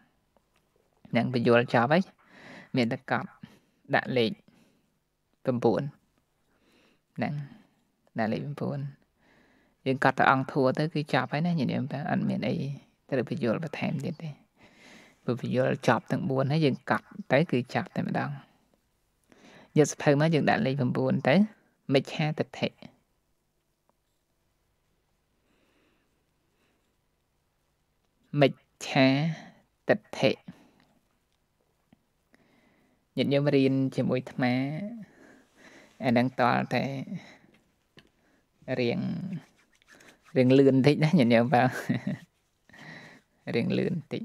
នឹងបញ្យល់ចប់ហើយមានតែកត់ដាក់លេខ9ហ្នឹងដាក់លេខ9យើងកាត់ទៅអង្គធัวទៅគឺចប់ហើយណាញាតិញោមតើអត់មានអីត្រូវពយល់បន្ថែមទៀតទេព្រោះពយល់ចប់ទាំង4ហើយយើងកាត់ទៅគឺចប់តែម្ដងយកសភៅមកយើងដាក់លេខ9ទៅមិច្ឆាទិដ្ឋិមិច្ឆាទិដ្ឋិញាតិញោមរៀនជាមួយអាហ្នឹងតលតែរៀងរៀងលឿនបន្តិចណាញាតិញោមបាទរៀងលឿនបន្តិច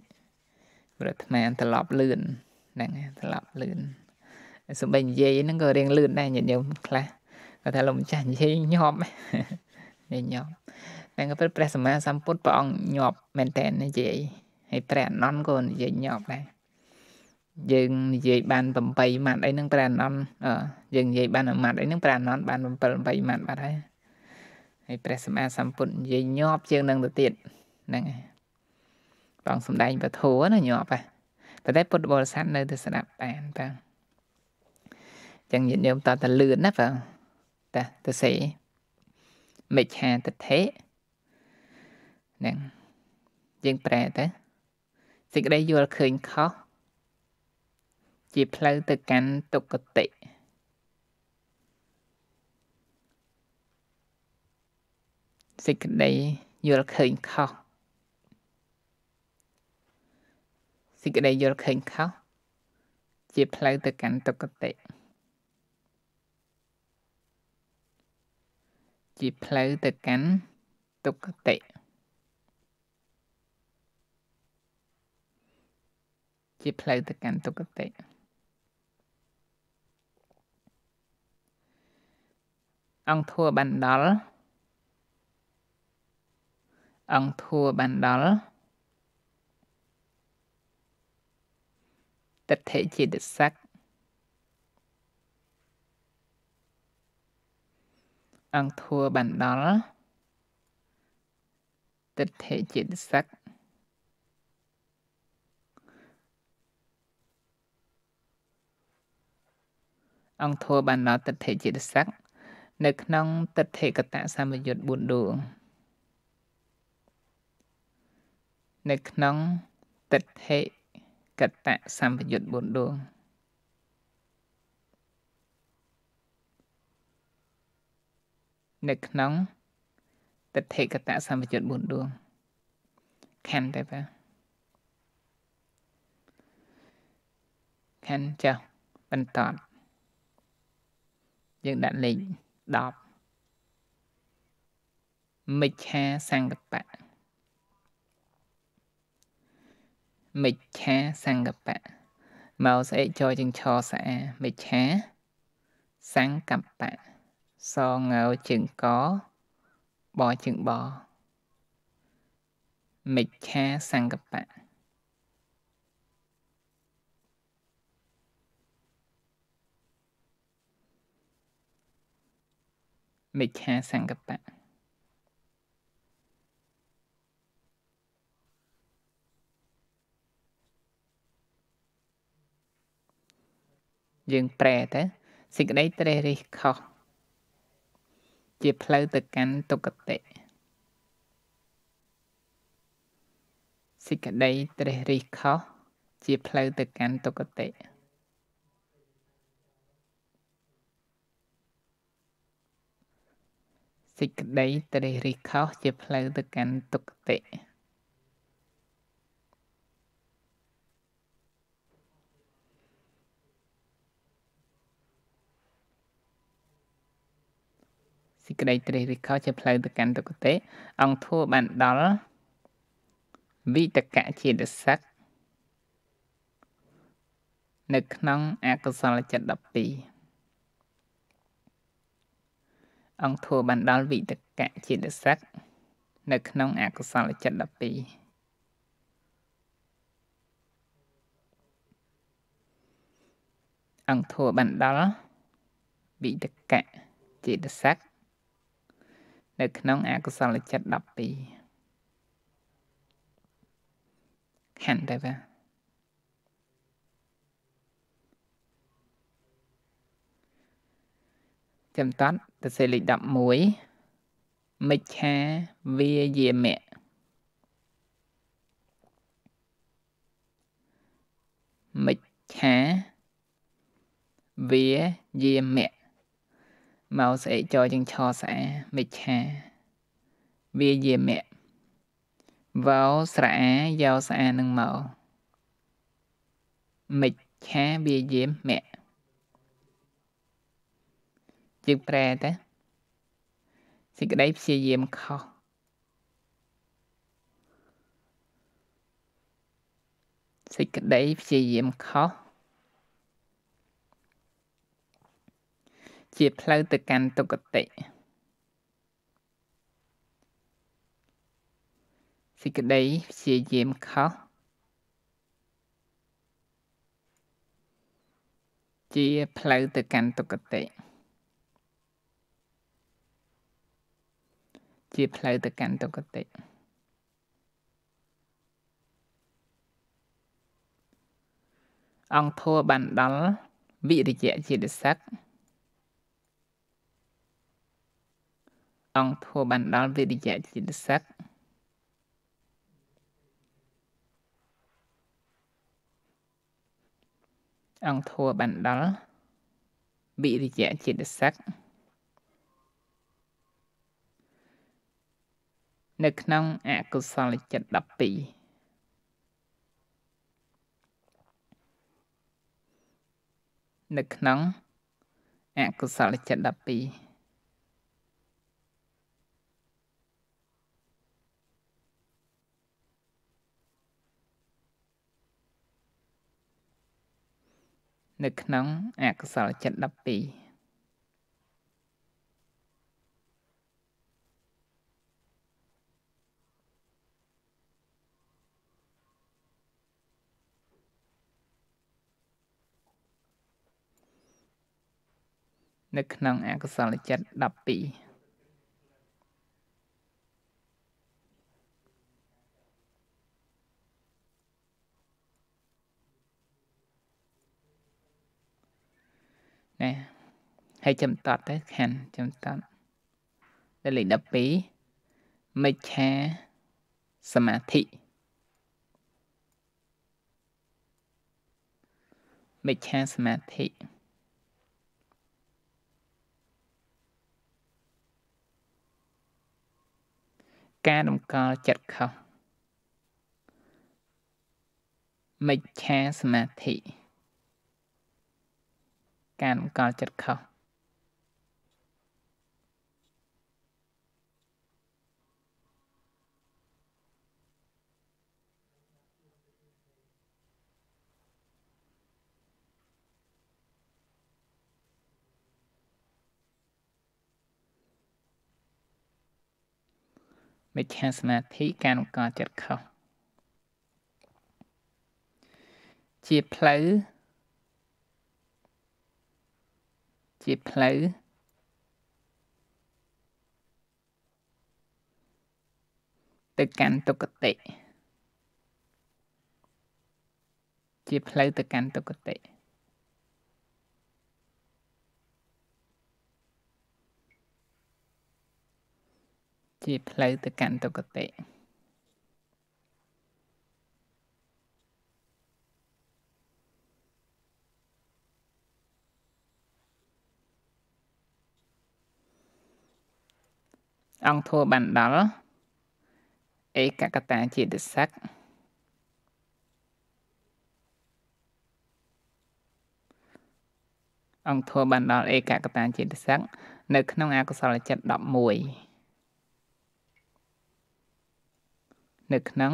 ប្រថ្មាន ត្រឡប់លឿនហ្នឹងត្រឡប់លឿនសំបីនិយាយហ្នឹងក៏រៀងលឿនដែរញាតិញោមខ្លះគាត់ថាលោកម្ចាស់និយាយញាប់និយាយញាប់ហ្នឹងក៏ព្រះសម្មាសម្ពុទ្ធព្រះអង្គញាប់មែនតែននិយាយហើយព្រះអនន្តក៏និយាយញាប់ដែរយើងនិយាយបាន8ម៉ាត់អីហ្នឹងព្រះអនន្តយើងនិយាយបាន1ម៉ាត់អីហ្នឹងព្រះអនន្តបាន7 8ម៉ាត់បាត់ហើយហើយព្រះសម្មាសម្ពុទ្ធនិយាយញាប់ជាងនឹងទៅទៀតហ្នឹងហើយបងសំដែងពធោណាញាប់ហ่ะប៉ុន្តែពុទ្ធបរិស័ទនៅតែស្ដាប់បានតាចឹងញាតិញោមតតលឿនណាបងតាទៅសេមិច្ឆាទិដ្ឋិហ្នឹងយើងប្រែទៅសេចក្តីយល់ឃើញខុសជាផ្លូវទៅកាន់ទុគតិសេចក្តីយល់ឃើញខុសសេចក្តីយល់ឃើញខុសជាផ្លូវទៅកាន់ទុគតិជាផ្លូវទៅកាន់ទុគតិជាផ្លូវទៅកាន់ទុគតិអង្គធัวបានដល់អង្គធัวបានដល់តថេជាទស័កអង្គធัวបានដល់តថេជាទស័កអង្គធัวបានដល់តថេជាទស័កនៅក្នុងតថេកតៈសមយុទ្ធ4ដួងនៅក្នុងតិដ្ឋិកតៈសម្បយុត្ត4ដួងនៅក្នុងតិដ្ឋិកតៈសម្បយុត្ត4ដួងខណ្ឌទេបាទខណ្ឌចុះបន្តយើងដាក់លេខ10មិច្ឆាសង្កបៈមិច្ឆាសង្កបៈមកស្អែកចោជាងឆោស្អា មិច្ឆាសង្កបៈសងើជើងក បជើងប មិច្ឆាសង្កបៈមិច្ឆាសង្កបៈយើងប្រែទៅសេចក្តីត្រេះរិះខុសជាផ្លូវទៅកាន់ទុគតិសេចក្តីត្រេះរិះខុសជាផ្លូវទៅកាន់ទុគតិសេចក្តីត្រេះរិះខុសជាផ្លូវទៅកាន់ទុគតិសេចក្តីត្រេះរិះខោជាផ្លូវទៅកាន់ទុគតិអង្គធัวបានដល់វិតកៈចេតសិកនៅក្នុងអកុសលចិត្ត12អង្គធัวបានដល់វិតកៈចេតសិកនៅក្នុងអកុសលចិត្ត12អង្គធัวបានដល់វិតកៈចេតសកនៅក្នុងអកុសលចិត្ត12ខណ្ឌទេបាទចំតតទសេលេខ11មិច្ឆាវាយាមៈមិច្ឆាវាយាមៈមកស្អែកចោជាងឆោស្អាមិច្ឆាវាយាមៈវោស្រាអាយោស្អានឹងមកមិច្ឆាវាយាមៈជើងប្រែតើសេចក្តីព្យាយាមខុសសេចក្តីព្យាយាមខុសជាផ្លូវទៅកាន់ទុគតិសេចក្តីព្យាយាមខុសជាផ្លូវទៅកាន់ទុគតិជាផ្លូវទៅកាន់ទុគតិអង្គធัวបានដល់វិរិយៈជាដិស័ក្តិអង្គធ្វើបានដល់វិរិយៈចិត្តសឹកអង្គធัวបានដល់វិរិយៈចិត្តសឹកនៅក្នុងអកុសលចិត្ត12នៅក្នុងអកុសលចិត្ត12នៅក្នុងអកុសលចិត្ត12នៅក្នុងអកុសលចិត្ត12ណាហើយចំតតទៅខណ្ឌចំតតដល់លេខ12មិច្ឆាសមាធិមិច្ឆាសមាធិការតម្កល់ចិត្តខុសមិច្ឆាសមាធិការនំកល់ចិត្តខុសមិច្ឆាសមាធិការនំកល់ចិត្តខុសជាផ្លូវជាតិផ្លូវទៅកាន់ទុគតិជាផ្លូវទៅកាន់ទុគតិជាផ្លូវទៅកាន់ទុគតិអង្គធัวបណ្ដលឯកកតាជាតិស័កអង្គធัวបណ្ដលឯកកតាជាតិស័កនៅក្នុងអកុសលចិត្ត11នៅក្នុង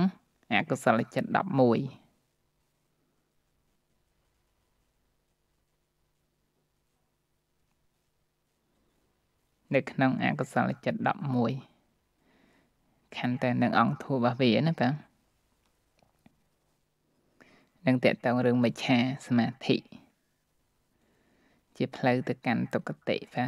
អកុសលចិត្ត11នៅក្នុងអកុសលចិត្ត11ខណ្ឌតែនឹងអង្គធូរបស់វាណាបងនឹងតកតងរឿងមិច្ឆាសមាធិជាផ្លូវទៅកាន់ទុគតិបាទណែ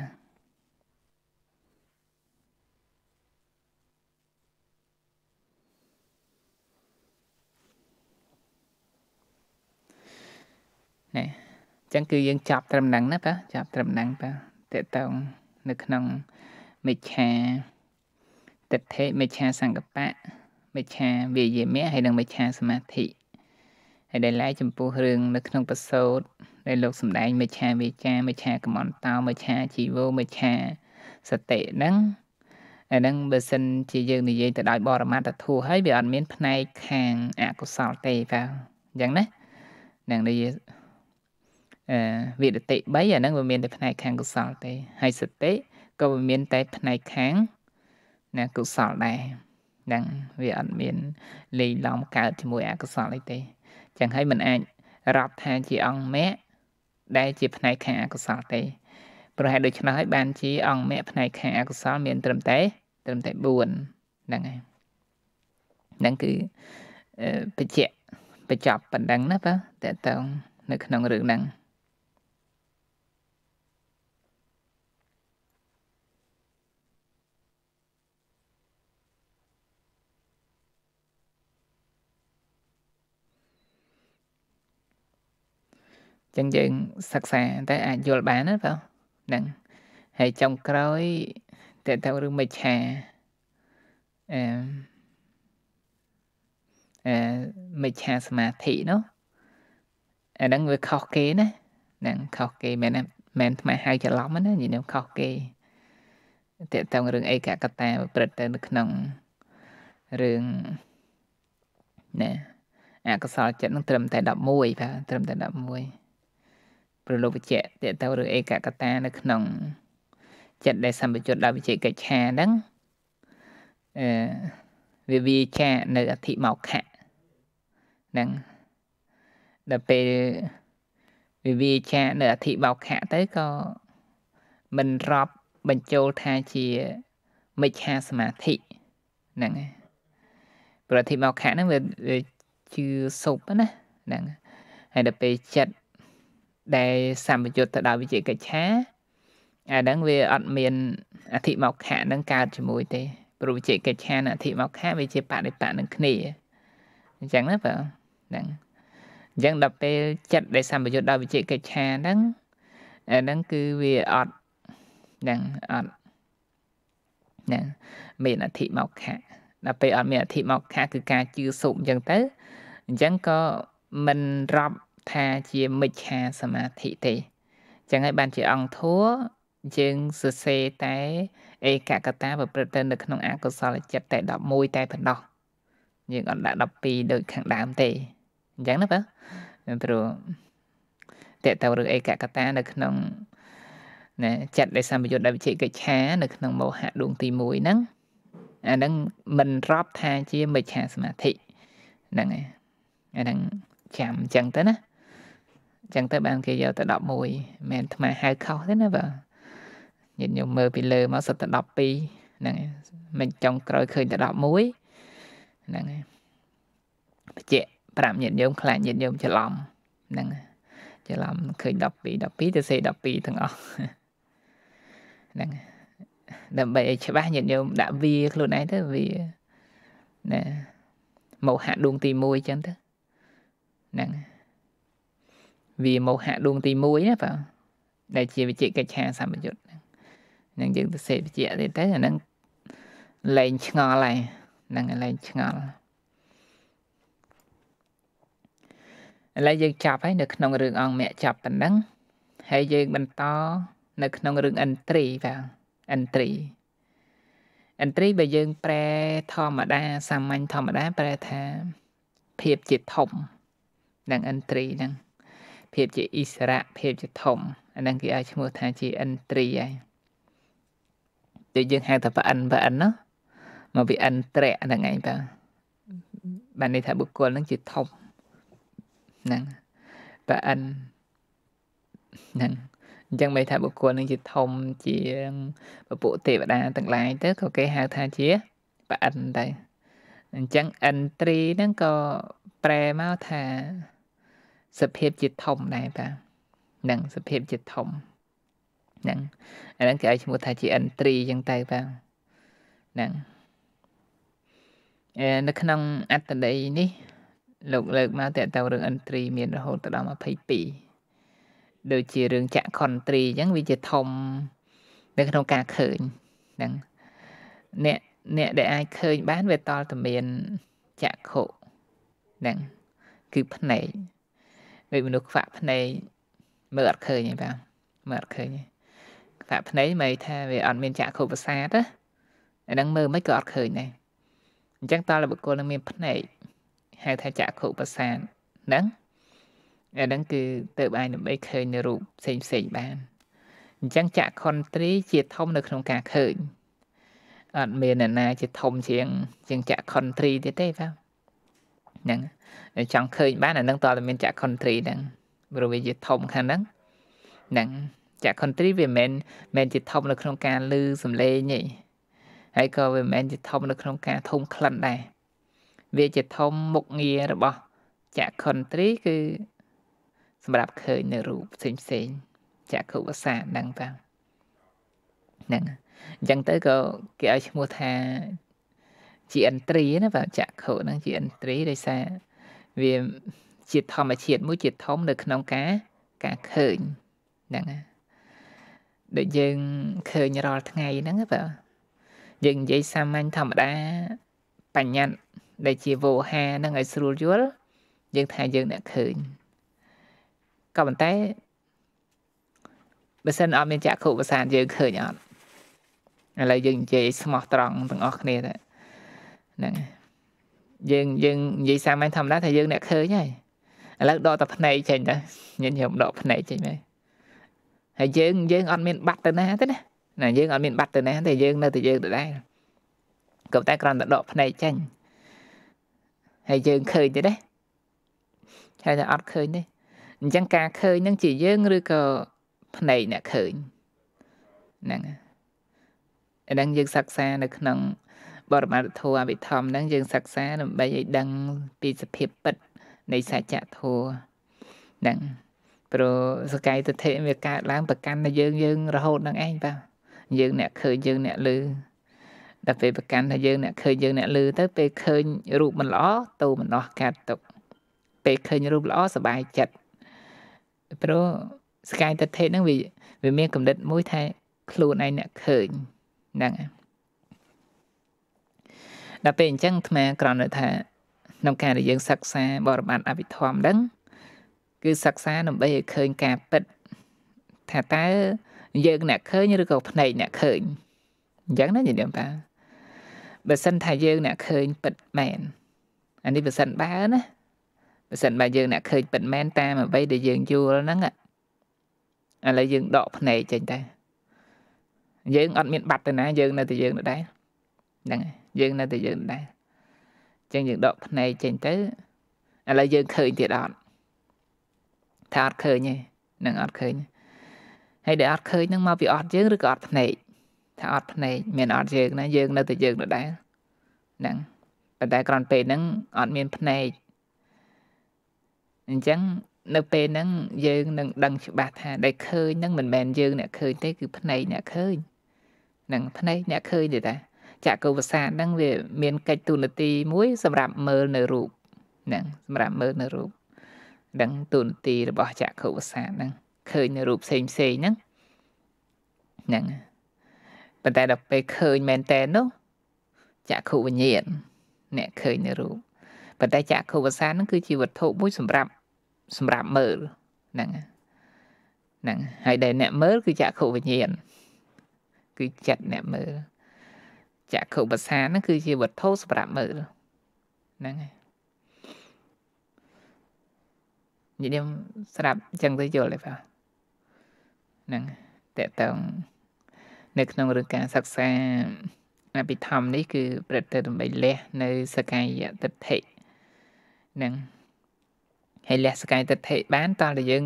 អញ្ចឹងគឺយើងចាប់ត្រឹមហ្នឹងណាបាទចាប់ត្រឹមហ្នឹងបាទតកតងនៅក្នុងមិច្ឆាទិដ្ឋិមិច្ឆាសង្កបៈមិច្ឆាវិយមៈហើយនិងមិច្ឆាសមាធិហើយដែលឡាយចំពោះរឿងនៅក្នុងបសោតដែលលោកសម្ដែងមិច្ឆាវិជាមិច្ឆាកម្មន្តោមិច្ឆាជីវោមិច្ឆាសតិហ្នឹងអាហ្នឹងបើសិនជាយើងនិយាយទៅដោយបរមត្តធម៌ហើយវាអត់មានផ្នែកខាងអកុសលទេបាទអញ្ចឹងណានឹងនិយាយវិរតិ3អាហ្នឹងវាមានតែ ផ្នែកខាងកុសលទេហើយសតិក៏វាមានតែផ្នែកខាងណាកុសលដែរហ្នឹងវាអត់មានលេងឡំកើតជាមួយអកុសលអីទេចឹងហើយมันអាចរាប់ថាជាអង្គមគ្គដែលជាផ្នែកខាងអកុសលទេ ប្រហែលដូច្នោះហើយបានជាអង្គមគ្គផ្នែកខាងអកុសល មាន ត្រឹមតែត្រឹមតែ4ហ្នឹងហើយហ្នឹងគឺបច្ចៈបញ្ចប់ប៉ុណ្ណឹងណាបាទតើតើនៅក្នុងរឿងហ្នឹងចឹងយើងសិក្សាតែ អាចយល់បានណាបងហ្នឹងហើយចុងក្រោយតើតើរឿងមិច្ឆាអឺអឺមិច្ឆាសមាធិនោះអាហ្នឹងវាខុសគេណាហ្នឹងខុសគេមែនមែនថ្មហៅច្រឡំណានិយាយខុសគេតើតើរឿងអីកកតា ប្រព្រឹត្តទៅនៅក្នុងរឿងណាអកុសលចិត្តនឹងត្រឹមតែ11បាទត្រឹមតែ11ប្រលោបវិជ្ជៈតេតៅឬឯកកតានៅក្នុងចិត្តដែលសម្បជុតដល់វិជ័យកិច្ចឆាហ្នឹងអឺវាវាចានៅអធិមោខៈហ្នឹងដល់ពេលវាវាចានៅអធិបោខៈទៅក៏មិនរាប់បញ្ចូលថាជាមិច្ឆាសមាធិហ្នឹងប្រតិបោខៈហ្នឹងវាជឿសុបណាហ្នឹងហើយដល់ពេលចិត្តដែលសម្ពយុទ្ធទៅដល់វិជកិច្ឆាអាហ្នឹងវាអត់មានអធិមកខៈនឹងកើតជាមួយទេព្រោះវិជកិច្ឆានិងអធិមកខៈវាជាបដិបៈនឹងគ្នាអញ្ចឹងណាបើហ្នឹងអញ្ចឹងដល់ពេលចិត្តដែលសម្ពយុទ្ធដល់វិជកិច្ឆាហ្នឹងអាហ្នឹងគឺវាអត់ហ្នឹងអត់ហ្នឹងមានអធិមកខៈដល់ពេលអត់មានអធិមកខៈគឺការជឿសុខអញ្ចឹងទៅអញ្ចឹងក៏មិនរាប់ថាជាមិច្ឆាសមាធិទេចឹងហើយបានជាអង្គធัวយើងសរសេរតែឯកកតាប្រព្រឹត្តទៅនៅក្នុងអកុសលចិត្តតែ11តែប៉ុណ្ណោះយើងអត់ដាក់12ដូចខាងដើមទេអញ្ចឹងណាបើព្រោះតេតៅរឿងឯកកតានៅក្នុងណាចិត្តដែលសម្បយុទ្ធដែលវិជិកិច្ឆានៅក្នុងមោហៈដួងទី1ហ្នឹង អាហ្នឹងមិនរាប់ថាជាមិច្ឆាសមាធិហ្នឹងឯងអាហ្នឹងចាំអញ្ចឹងទៅណាចឹងទៅបានគេយកទៅ11មិនថ្មហៅខុសទេណាបាទញាតិញោមមើលពីលើមកសិតទៅ12ហ្នឹងមិនចង់ក្រោយឃើញទៅ11ហ្នឹងបញ្ជាក់ប្រាប់ញាតិញោមខ្លាចញាតិញោមច្រឡំហ្នឹងច្រឡំឃើញ12 12ទៅសេ12ទាំងអស់ហ្នឹងដើម្បីឲ្យច្បាស់ញាតិញោមដាក់វាខ្លួនឯងទៅវាណាមោហៈដួងទី1អញ្ចឹងទៅហ្នឹងហើយវាមោហៈដួងទី1ណាបាទដែលជាវិជិកិច្ឆាសម្បយុទ្ធនឹងយើងទៅសេវិជៈទៀតតែអានឹងលែងឆ្ងល់ហើយនឹងលែងឆ្ងល់ឥឡូវយើងចាប់ហើយនៅ ក្នុងរឿងអង្គមគ្គចាប់ប៉ុណ្ណឹងហើយយើងបន្តនៅក្នុងរឿងឥន្ទ្រីបាទឥន្ទ្រីឥន្ទ្រីបើយើងប្រែធម្មតាសាមញ្ញធម្មតាប្រែថា ភាពជាធំនឹងឥន្ទ្រីហ្នឹងភាពជាអិសរៈភាពជាធំអាហ្នឹងគេឲ្យឈ្មោះថាជាឥន្ទ្រីហើយដូចយើងហៅថាប្អិនប្អិនណាមកពីឥន្ទ្រៈហ្នឹងឯងបាទបានន័យថាបុគ្គលហ្នឹងជាធំហ្នឹងប្អិនហ្នឹងអញ្ចឹងមិនថាបុគ្គលនឹងជាធំជាពពួកទេវតាទាំងឡាយទៅក៏គេហៅថាជាប្អិនដែរអញ្ចឹងឥន្ទ្រីហ្នឹងក៏ប្រែមកថាសភាពជាធំដែរបាទនឹងសភាពជាធំហ្នឹងអាហ្នឹងគេឲ្យឈ្មោះថា ជា N3 អញ្ចឹងទៅបាទហ្នឹងអឺនៅក្នុងអត្តន័យនេះលោកលើកមកតើតើរឿង N3 មានរហូតដល់22ដូចជារឿងចក្ខុនត្រីអញ្ចឹងវាជាធំនៅក្នុងការឃើញហ្នឹងអ្នកអ្នកដែលអាចឃើញបានវាតល់តែមានចក្ខុហ្នឹងគឺភ្នែកដូចមនុស្សខ្វាក់ភ្នែកមើលអត់ឃើញទេបាទមើលអត់ឃើញទេខ្វាក់ភ្នែកមិនថាវាអត់មានចក្ខុប្រសាទណាហ្នឹងមើលមិនក៏អត់ឃើញដែរអញ្ចឹងតើបុគ្គលនឹងមានភ្នែកហៅថាចក្ខុប្រសាទហ្នឹងអាហ្នឹងគឺទៅអាចដើម្បីឃើញនៅរូបផ្សេងផ្សេងបានអញ្ចឹងចក្ខុនត្រីជាធំនៅក្នុងការឃើញអត់មានអ្នកណា ជាធំជាងជាងចក្ខុនត្រីទៀតទេបាទហ្នឹងចង់ឃើញបានអានឹងតើមានចាក់ country ហ្នឹងព្រោះវាជាធំខាងហ្នឹងហ្នឹងចាក់ country វាមិនមែនជាធំនៅក្នុងការលឺសំឡេងទេហើយក៏វាមិនមែនជាធំ នៅក្នុងការធំក្លិនដែរ វាជាធំមុខងាររបស់ចាក់ country គឺ សម្រាប់ឃើញនៅរូបផ្សេងផ្សេងចាក់ខុវសាហ្នឹងតាហ្នឹងអញ្ចឹងទៅក៏គេឲ្យឈ្មោះថាជាអន្ត្រីណាបាទចាក់ខុហ្នឹង ជាអន្ត្រីដោយសារវាជាធម្មជាតិមួយជាធំនៅក្នុងការការឃើញហ្នឹងណាដែលយើងឃើញរាល់ថ្ងៃហ្នឹងបើយើងនិយាយសាមញ្ញធម្មតាបញ្ញត្តិដែលជាវោហាហ្នឹងឲ្យស្រួលយល់យើងថាយើងអ្នកឃើញក៏ប៉ុន្តែបើសិនអត់មានចក្ខុប្រសាទយើងឃើញអត់ឥឡូវយើងនិយាយស្មោះត្រង់ទាំងអស់គ្នាហ្នឹងហើយយើងយើងនិយាយសាមញ្ញធម្មតាថាយើងអ្នកឃើញហើយឥឡូវដកតែភ្នែកចេញទៅញញឹមដកភ្នែកចេញទៅហើយយើងយើងអត់មានបាត់ទៅណាទេណាណាយើងអត់មានបាត់ទៅណាទេយើងនៅតែយើងដដែលក៏តែគ្រាន់តែដកភ្នែកចេញហើយយើងឃើញទេណាហើយតែអត់ឃើញទេអញ្ចឹងការឃើញនឹងជាយើងឬក៏ភ្នែកអ្នកឃើញហ្នឹងអាហ្នឹងយើងសិក្សានៅក្នុងបរមត្ថធម៌អវិធម្មហ្នឹងយើងសិក្សាដើម្បីឲ្យដឹងពីសភាពពិតនៃសច្ចធម៌ហ្នឹងព្រោះសកាយទិដ្ឋិវាកើតឡើងប្រកាន់តែយើងយើងរហូតហ្នឹងឯងបាទយើងអ្នកឃើញយើងអ្នកឮដល់ពេលប្រកាន់ថាយើងអ្នកឃើញយើងអ្នកឮទៅពេលឃើញរូបមិនល្អតូមិនអស់កាត់ទុកពេលឃើញរូបល្អសบายចិត្តព្រោះសកាយទិដ្ឋិហ្នឹងវាវាមានកម្រិតមួយថាខ្លួនឯងអ្នកឃើញហ្នឹងហើយដល់ពេលអញ្ចឹងអាត្មាក្រណថាក្នុងការដែលយើងសិក្សាបរិបត្តិអភិធម្មហ្នឹង គឺសិក្សាដើម្បីឲ្យឃើញការពិតថាតើ យើងអ្នកឃើញឬក៏ភ្នែកអ្នកឃើញអញ្ចឹងណាញាតិញោមបាទបើសិនថាយើងអ្នកឃើញពិតមែនអានេះបើសិនបើណាបើសិនបើយើងអ្នកឃើញពិតមែនតាមអ្វីដែលយើងយល់ហ្នឹងឥឡូវយើងដកភ្នែកចេញតើយើងអត់មានបាត់ទៅណាយើងនៅតែយើងដដែលហ្នឹងហើយយើងនៅតែយើងដែរអញ្ចឹងយើងដកភ្នែកចេញទៅឥឡូវយើងឃើញទៀតអត់ថាអត់ឃើញទេនឹងអត់ឃើញហើយដែលអត់ឃើញនឹងមកពីអត់យើងឬក៏អត់ភ្នែកថាអត់ភ្នែកមានអត់យើងណាយើងនៅតែយើងដដែលហ្នឹងប៉ុន្តែក្រំពេលហ្នឹងអត់មានភ្នែកអញ្ចឹងនៅពេលហ្នឹងយើងនឹងដឹងច្បាស់ថា ដែលឃើញហ្នឹងមិនមែនយើង អ្នកឃើញទេគឺភ្នែកអ្នកឃើញនឹងភ្នែកអ្នកឃើញទេតាចក្រវសាហ្នឹងវាមានកិច្ចទូនាទីមួយសម្រាប់មើលនៅរូបហ្នឹងសម្រាប់មើលនៅរូបដឹងទូនាទីរបស់ចក្រវសាហ្នឹងឃើញនៅរូបផ្សេងផ្សេងហ្នឹងហ្នឹងប៉ុន្តែដល់ពេលឃើញមែនតើនោះចក្ខុវិញ្ញាណអ្នកឃើញនៅរូបប៉ុន្តែចក្ខុវសាហ្នឹងគឺជាវត្ថុមួយសម្រាប់សម្រាប់មើលហ្នឹងហ្នឹងហើយដែលអ្នកមើលគឺចក្ខុវិញ្ញាណគឺចិត្តអ្នកមើលចក្ខុប្រសាទហ្នឹងគឺជាវត្ថុសម្រាប់មើលហ្នឹងហើយនិយាយស្រាប់អញ្ចឹងទៅយល់ទេបាទហ្នឹងតកតងនៅក្នុងរឿងការសិក្សាអភិធម្មនេះគឺប្រតិដើម្បីលះនៅសកាយតិដ្ឋិនឹងហើយលះសកាយតិដ្ឋិបានតោះតែយើង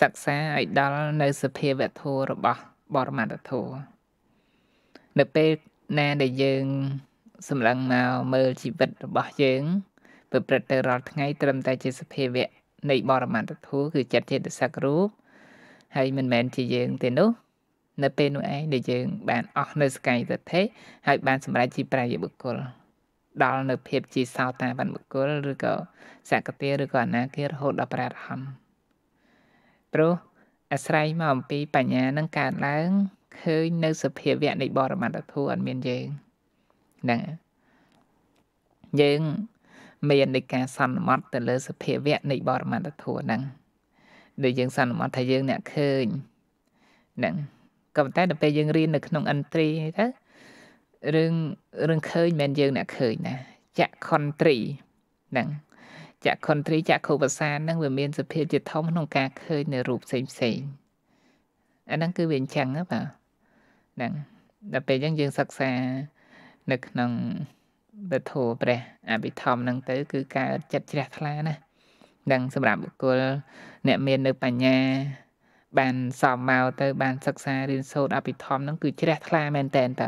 សិក្សាឲ្យដល់នៅសភាវធម៌របស់ បរមត្តធម៌នៅពេលណាដែលយើងសម្លឹងមកមើលជីវិតរបស់យើងប្រព្រឹត្តទៅរាល់ថ្ងៃ ត្រឹមតែជាសភាវៈនៃបរមត្តធម៌គឺចិត្តចេតសិករូបហើយមិនមែនជាយើងទេនោះនៅពេលនោះឯងដែលយើងបានអស់នៅ ស្កាយតិថិហើយបាន សម្រេចជាប្រាយបុគ្គលដល់នៅភាពជាសោតាបានបុគ្គលឬក៏សក្តិឬក៏អនាគាររហូតដល់ប្រារហន្តព្រោះអាស្រ័យមកអំពី បញ្ញានឹងកើតឡើងឃើញនៅសភាវៈនៃបរមត្តធម៌អត់មានយើងហ្នឹងយើង មាននៃការសន្មត់ទៅលើ សភាវៈនៃ បរមត្តធម៌ហ្នឹងដែលយើងសន្មត់ថាយើងអ្នកឃើញហ្នឹងក៏ប៉ុន្តែដល់ពេលយើងរៀននៅក្នុងអិនត្រីទៅរឿងរឿងឃើញមិនមែនយើងអ្នកឃើញណាចក្ខុនត្រីហ្នឹងចក្ខុនត្រីចក្ខុបសានហ្នឹងវាមានសភាពជាធំក្នុងការឃើញនៅរូបផ្សេងផ្សេងអាហ្នឹងគឺវាអញ្ចឹងណាបាទហ្នឹងដល់ពេលអញ្ចឹងយើងសិក្សានៅក្នុងពធព្រះអភិធម្មហ្នឹងទៅ គឺការចិត្តជ្រះថ្លាណានឹងសម្រាប់បុគ្គលអ្នកមាននៅបញ្ញា បានសំមកទៅបានសិក្សារៀនសូត្រអភិធម្មហ្នឹងគឺជ្រះថ្លាមែនតែនទៅ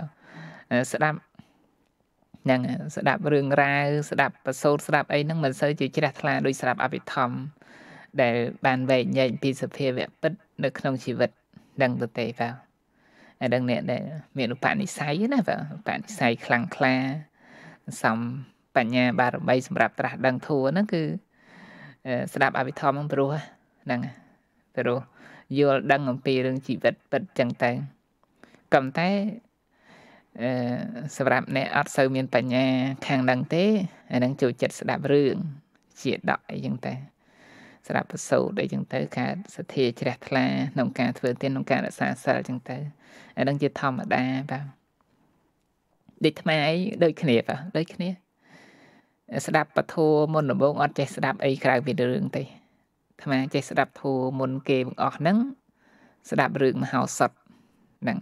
ស្ដាប់ហ្នឹងស្ដាប់រឿងរ៉ាវស្ដាប់ប្រសូតស្ដាប់អីហ្នឹងមិនសូវជាជ្រះថ្លាដូចស្ដាប់អភិធម្មដែលបានវែកញែកពីសភាវៈពិតនៅក្នុងជីវិតដឹងទៅទេបាទហើយដឹងអ្នកដែលមានឧបនិស្ស័យណាបាទឧបនិស្ស័យខ្លាំងក្លា សំបញ្ញា បារមីសម្រាប់ត្រាស់ដឹងធัวហ្នឹងគឺស្ដាប់អភិធម្មហ្នឹងព្រោះហ្នឹងព្រោះយល់ដឹងអំពីរឿងជីវិតពិតចឹងតែក៏តែអឺសម្រាប់អ្នកអត់សូវមានបញ្ញាខាងហ្នឹងទេអានឹងចូលចិត្តស្ដាប់រឿងជាដកអីចឹងតែស្រាប់ប្រសូតអីចឹងទៅកើតសទ្ធាជ្រះថ្លាក្នុងការធ្វើទានក្នុងការរក្សាសិលចឹងទៅអានឹងជាធម្មតាបាទដូចថ្មអីដូចគ្នាបាទដូចគ្នាស្ដាប់ពធមុនដំបូងអត់ចេះស្ដាប់អីក្រៅពីរឿងទេថ្មចេះស្ដាប់ធัវមុនគេបង្អស់ហ្នឹងស្ដាប់រឿងមហោសតហ្នឹង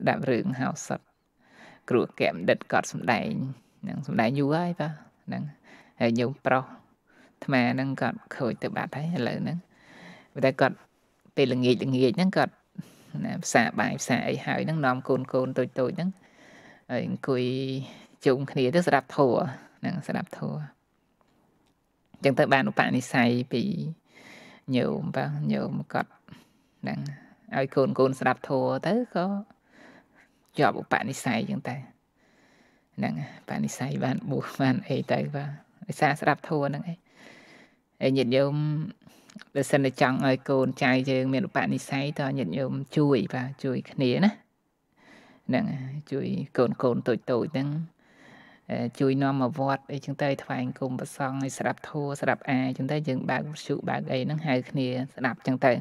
ស្ដាប់រឿងមហោសតគ្រូកែមដិតគាត់សំដែងហ្នឹងសំដែងយូរហើយបាទហ្នឹងហើយញោមប្រុសថ្មហ្នឹងគាត់ខូចទៅបាត់ហើយឥឡូវហ្នឹងប៉ុន្តែគាត់ពេលល្ងាចល្ងាចហ្នឹងគាត់ភាសាបាយភាសាអីហើយហ្នឹងនាំកូនកូនតូចតូចហ្នឹងហើយអង្គុយជុំគ្នាទៅស្ដាប់ធัวហ្នឹងស្ដាប់ធัวចឹងទៅបានឧបនិស្ស័យពីញោមបាទញោមគាត់ហ្នឹងឲ្យកូនកូនស្ដាប់ធัวទៅក៏ជាប់ឧបនិស្ស័យចឹងតែហ្នឹងបានិស្ស័យបានបួសបានអីទៅបាទដោយសារស្ដាប់ធัวហ្នឹងឯងហើយញាតិញោមបើសិនតែចង់ឲ្យកូនចៅយើងមានឧបនិស្ស័យតញាតិញោមជួយបាទជួយគ្នាណាហ្នឹងជួយកូនកូនតូចតូចហ្នឹងជួយនាំមកវត្តអីចឹងទៅថ្វាយអង្គមប្រសង់ឲ្យស្ដាប់ធัวស្ដាប់អាចឹងទៅយើងបើកវិទ្យុបើកអីហ្នឹងហៅគ្នាស្ដាប់ចឹងទៅ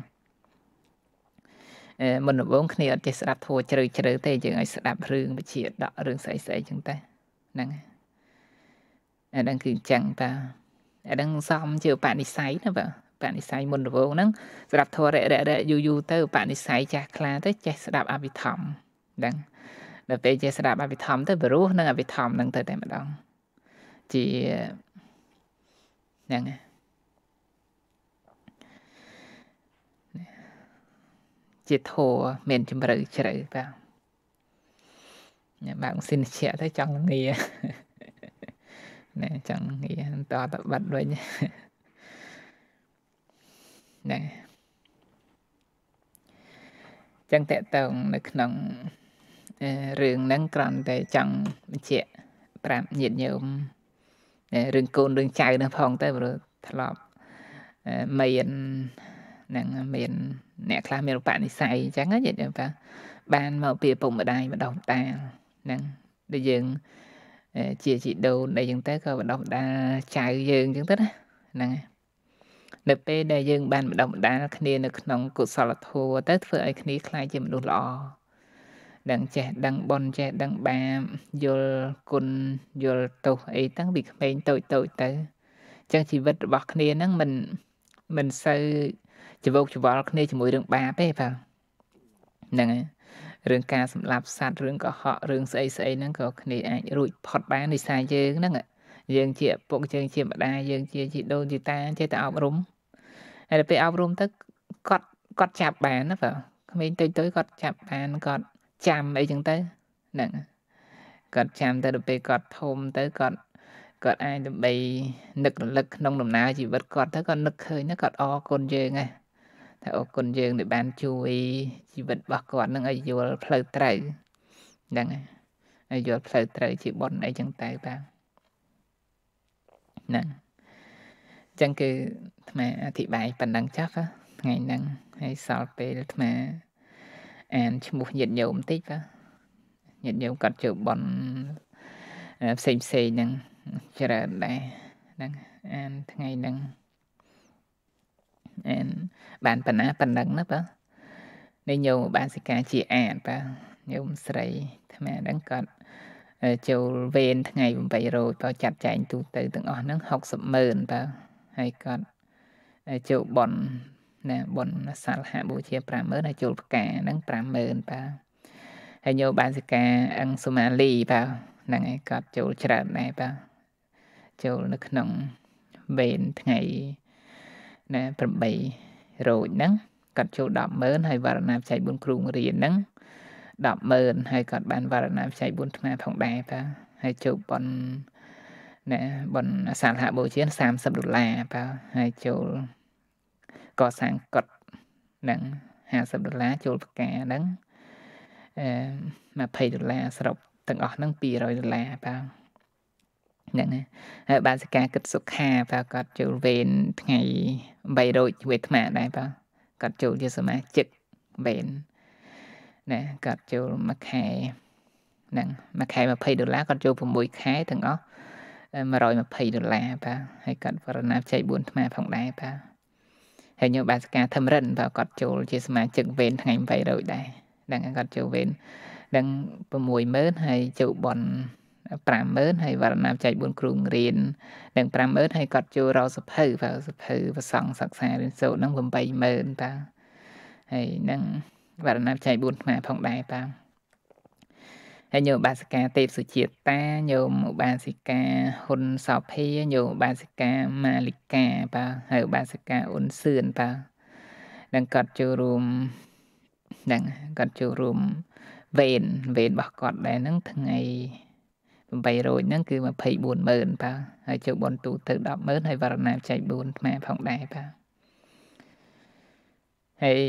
អឺមុនដំបូងគ្នាអត់ចេះស្ដាប់ធัวជ្រៅជ្រៅទេយើងឲ្យស្ដាប់រឿងវិជាដករឿងស្អីស្អីចឹងទៅហ្នឹងអាហ្នឹងគឺអញ្ចឹងតាអាហ្នឹងសំជាបនិស័យណាបាទបនិស័យមុនដំបូងហ្នឹងស្ដាប់ធរៈរៈយូរយូរទៅបនិស័យចាស់ខ្លាទៅចេះស្ដាប់អភិធម្មហ្នឹងដល់ពេលចេះស្ដាប់អភិធម្មទៅព្រោះនឹងអភិធម្មហ្នឹងទៅតែម្ដងជាហ្នឹងជាធរមានជំរឿជ្រៅបាទបាទស៊ីនជាទៅចង់ងាណាអញ្ចឹងវាតតបាត់វិញណាចឹងតកតងនៅក្នុងរឿងហ្នឹងគ្រាន់តែចង់បញ្ជាក់ប្រាប់ញាតិញោមរឿងកូនរឿងចៅនឹងផងទៅព្រោះធ្លាប់មាននឹងមានអ្នកខ្លះមានបនិស័យអញ្ចឹងញាតិញោមបាទបានមកពីឪពុកម្ដាយម្ដងតាហ្នឹងដែលយើងជាជីដូនអីចឹងទៅក៏បណ្ដុះបណ្ដាលចៅយើងចឹងទៅណាហ្នឹងនៅពេលដែលយើងបានបណ្ដុះបណ្ដាល គ្នានៅក្នុងកុសលធម៌ទៅ ធ្វើឲ្យគ្នាខ្លាចជាមនុស្សល្អដឹងចេះដឹងបនចេះដឹងបាបយល់គុណយល់ទោសអីតាំងពីក្មេងតូចតូចទៅចឹងជីវិតរបស់គ្នាហ្នឹងមិនមិនសូវច្វោកច្វល់គ្នាជាមួយរឿងបាបទេបាទហ្នឹងហើយរឿងការសម្លាប់សត្វរឿងកុហករឿងស្អីស្អីហ្នឹងក៏គ្នាអាចរួចផុតបានដោយសារយើងហ្នឹងយើងជាឪពុកយើងជាម្ដាយយើងជាជីដូនជីតាចេះតែអប់រំហើយទៅពេលអប់រំទៅគាត់គាត់ចាប់បានណាបើក្មេងតិចតួចគាត់ចាប់បានគាត់ចាំអីចឹងទៅហ្នឹងគាត់ចាំទៅដល់ពេលគាត់ធំទៅគាត់គាត់អាចដើម្បីនឹករលឹកក្នុងដំណើរជីវិតគាត់ទៅគាត់នឹកឃើញគាត់អរគុណយើងហ្នឹងថាអរគុណយើងដែលបានជួយជីវិតរបស់គាត់នឹងឲ្យយល់ផ្លូវត្រូវហ្នឹងហើយយល់ផ្លូវត្រូវជាបុណ្យអីចឹងតែបាទហ្នឹងអញ្ចឹងគឺអាត្មាអធិប្បាយប៉ុណ្ណឹងចាស់បាទថ្ងៃហ្នឹងហើយសល់ពេលអាត្មាអានឈ្មោះញាតិញោមបន្តិចបាទញាតិញោមគាត់ជើបនផ្សេងផ្សេងហ្នឹងច្រើនដែរហ្នឹងអានថ្ងៃហ្នឹងបានបណ្ណាប៉ុណ្ណឹងណាបាទនេះញោមបានសិកាជាអានបាទញោមស្រីថ្មហ្នឹងគាត់ចូលវេនថ្ងៃ8រោចបើចាត់ចែងទូទៅទាំងអស់ហ្នឹង60ម៉ឺនបាទហើយគាត់ចូលបនណាបនសាលហបុជា50000ហើយចូលផ្កាហ្នឹង50000បាទហើយញោមបានសិកាអង្គសូម៉ាលីបាទហ្នឹងឯងគាត់ចូលច្រើនដែរបាទចូលនៅក្នុងវេនថ្ងៃ8ណា8រោចហ្នឹងកាត់ចូល100000ហើយវរណាផ្សេង4គ្រូរៀនហ្នឹង100000ហើយគាត់បានវរណាផ្សេង4ថ្នាផងដែរតាហើយចូលប៉ុនណាប៉ុនសាលហបូជា30ដុល្លារតាហើយចូលកសាងកត់ហ្នឹង50ដុល្លារចូលផ្កាហ្នឹងអឺ20ដុល្លារសរុបទាំងអស់ហ្នឹង200ដុល្លារបាទហ្នឹងណាហើយបានសកាគិតសុខាបើគាត់ចូលវេនថ្ងៃ3រោចវេថ្មដែរបើគាត់ចូលជាសមាជិកវេនណាគាត់ចូលមួយខែហ្នឹងមួយខែ20ដុល្លារគាត់ចូល6ខែទាំងអស់120ដុល្លារបាទហើយគាត់វរណាចៃ4ថ្មផងដែរបាទហើយញោមបាសកាធំរិនបាទគាត់ចូលជាសមាជិកវេនថ្ងៃ800ដែរហ្នឹងគាត់ចូលវេននឹង60000ហើយចូលប៉ុន50000ហើយវរណាបច្ច័យ4គ្រូបង្រៀននឹង50000ហើយគាត់ចូលរកសភៅបើសភៅប្រសង់សិក្សារៀនសូត្រនឹង80000តាហើយនឹងវរណាបច្ច័យ4ថ្មផងដែរតាហើយញោមបាសិកាទេពសុជាតិតាញោមឧបាសិកាហ៊ុនសោភាញោមឧបាសិកាម៉ាលិកាបាទហើយឧបាសិកាអ៊ុនសឿនបាទនឹងគាត់ចូលរួមហ្នឹងគាត់ចូលរួមវេនវេនរបស់គាត់ដែរហ្នឹងថ្ងៃ800ហ្នឹងគឺ240,000បាទហើយចូលបនទូទៅ100000ហើយវរណាចៃ4ខ្មែរផងដែរបាទហើយ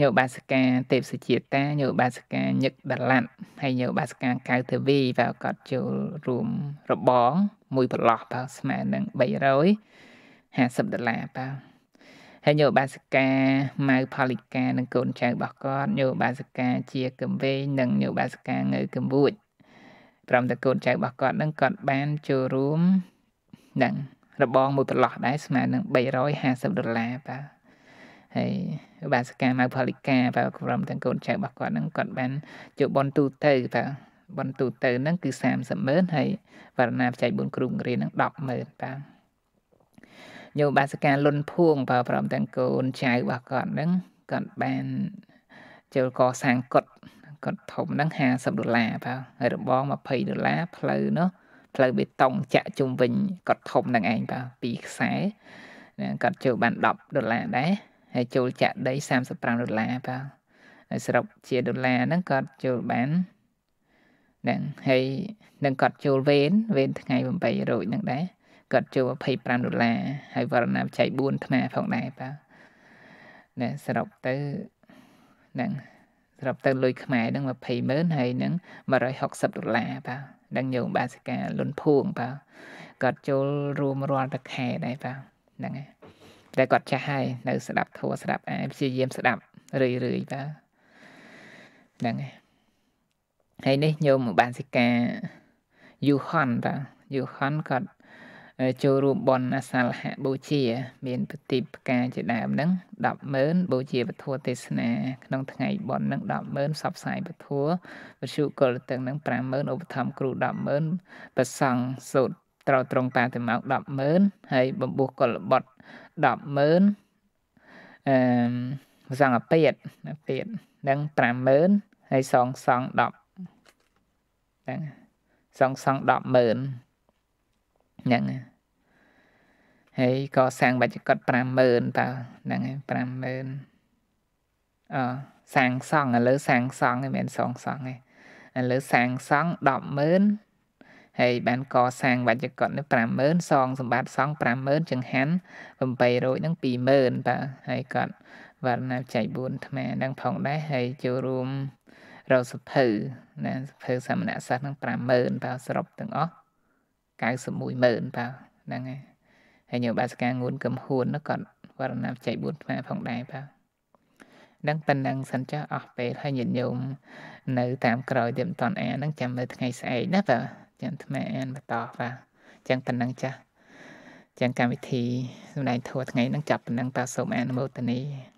ញោបាសិកាទេពសុជាតាញោបាសិកាញឹកដល័តហើយញោបាសិកាកៅទេវីបាទគាត់ចូលរួមរបងមួយប្រឡោះបាទស្មើនឹង350ដុល្លារបាទហើយញោបាសិកាម៉ៅផលិកានិងកូនចៅរបស់គាត់ញោបាសិកាជាកំវែងនិងញោបាសិកាងើកំវួចព្រមទាំងកូនចៅរបស់គាត់នឹងគាត់បានចូលរួមនឹងរបងមួយប្រឡោះដែរស្មើនឹង350ដុល្លារបាទហើយបាសកម្មមកផលិកាបាទព្រមទាំងកូនចៅរបស់គាត់នឹងគាត់បានចូលបនទូទៅបាទបនទូទៅនឹងគឺ30ម៉ឺនហើយវរណាបច្ច័យ4គ្រូបង្រៀននឹង10ម៉ឺនបាទញោមបាសការលុនភួងបាទព្រមទាំងកូនចៅរបស់គាត់នឹងគាត់បានចូលកសាងកុដគាត់ធំហ្នឹង50ដុល្លារបើហើយរបង20ដុល្លារផ្លូវនោះផ្លូវបេតុងចាក់ជុំវិញគាត់ធំហ្នឹងឯងបើពីខ្សែគាត់ចូលបាន10ដុល្លារដែរហើយចូលចាក់ដី35ដុល្លារបើហើយសរុបជាដុល្លារហ្នឹងគាត់ចូលបានហ្នឹងហើយនឹងគាត់ចូលវេនវេនថ្ងៃ8រោចហ្នឹងដែរគាត់ចូល25ដុល្លារហើយវរណាបច្ច័យ4ថ្នាផងដែរបើណែសរុបទៅហ្នឹងសរុបទៅលុយខ្មែរហ្នឹង20ម៉ឺនហើយនឹង160ដុល្លារបាទដឹងយើងបាសិកាលុនភួងបាទគាត់ចូលរួមរាល់តែខែដែរបាទហ្នឹងហើយតែគាត់ចាស់ហើយនៅ ស្ដាប់ធัวស្ដាប់អាយព្យាយាមស្ដាប់រឿយរឿយបាទហ្នឹងហើយហើយនេះញោមបាសិកាយូហនតាយូហនគាត់ចូលរួមបន់អសាលហៈបូជា មានពតិផ្កាជាដើមហ្នឹង100000បូជាពធទេសនាក្នុងថ្ងៃបន់ហ្នឹង100000សັບផ្សាយពធវត្ថុកលទាំងហ្នឹង50000ឧបត្ថម្ភគ្រូ100000ប្រសង់សូត្រត្រូវត្រង់តាមម៉ោង100000ហើយបំពុះកលបុត100000អឺប្រសង់អាពាតអាពាតហ្នឹង50000ហើយសងសង10ហ្នឹងសងសង100,000ហ្នឹងហើយក៏សាងបច្ចកត50000តើហ្នឹងហើយ50000អសាងសង់ឥឡូវសាងសង់ឯងមិនសងសង់ឯងឥឡូវសាងសង់100000ហើយបានកសាងវច្ចកតនេះ50000សងសម្បត្តិសង់50000ចង្ហាន់800នឹង20000បាទហើយគាត់វណ្ណាចៃ4ថ្មនឹងផងដែរហើយចូលរួមរកសភៅណាសភៅសមណសិស្សនឹង50000បាទសរុបទាំងអស់91ម៉ឺនបាទហ្នឹងហើយហើយញោមបាសកាងួនកំហួននោះក៏វរណាបច្ច័យ4ផ្នែកផងដែរបាទនឹងប៉ុណ្ណឹងសិនចាស់អស់ពេលហើយញាតិញោមនៅ តាមក្រោយទៀតមិនតាន់អានហ្នឹងចាំមើលថ្ងៃស្អែកណាបាទចាំថ្មអានបន្តបាទចឹងប៉ុណ្ណឹងចាស់ចឹងកម្មវិធីសម្ដែងធัวថ្ងៃហ្នឹងចាប់ប៉ុណ្ណឹងតាសូមអនុមោទនា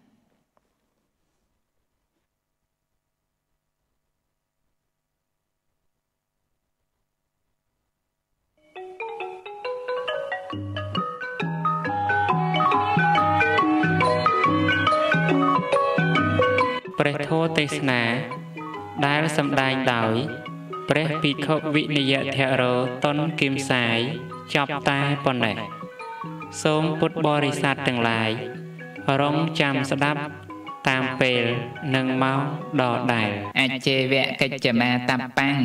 ព្រះធម៌ទេសនា ដែលសម្ដែងដោយព្រះភិក្ខុវិនិយធរោតុនគឹមសាយចប់តែប៉ុណ្ណេះសូមពុទ្ធបរិស័ទទាំងឡាយរងចាំស្ដាប់ តាមពេលនិងម៉ោងដ៏ដែលអជេវកិច្ចមាតបੰង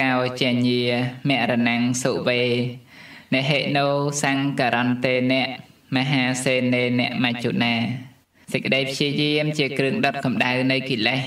កោចញាមរណងសុវេនហេណូសង្ករន្តេនៈមហាសេនេនៈមជ្ជុណាសេចក្តីព្យាយាមជាគ្រឿងដុតកម្ដៅនៃកិលេស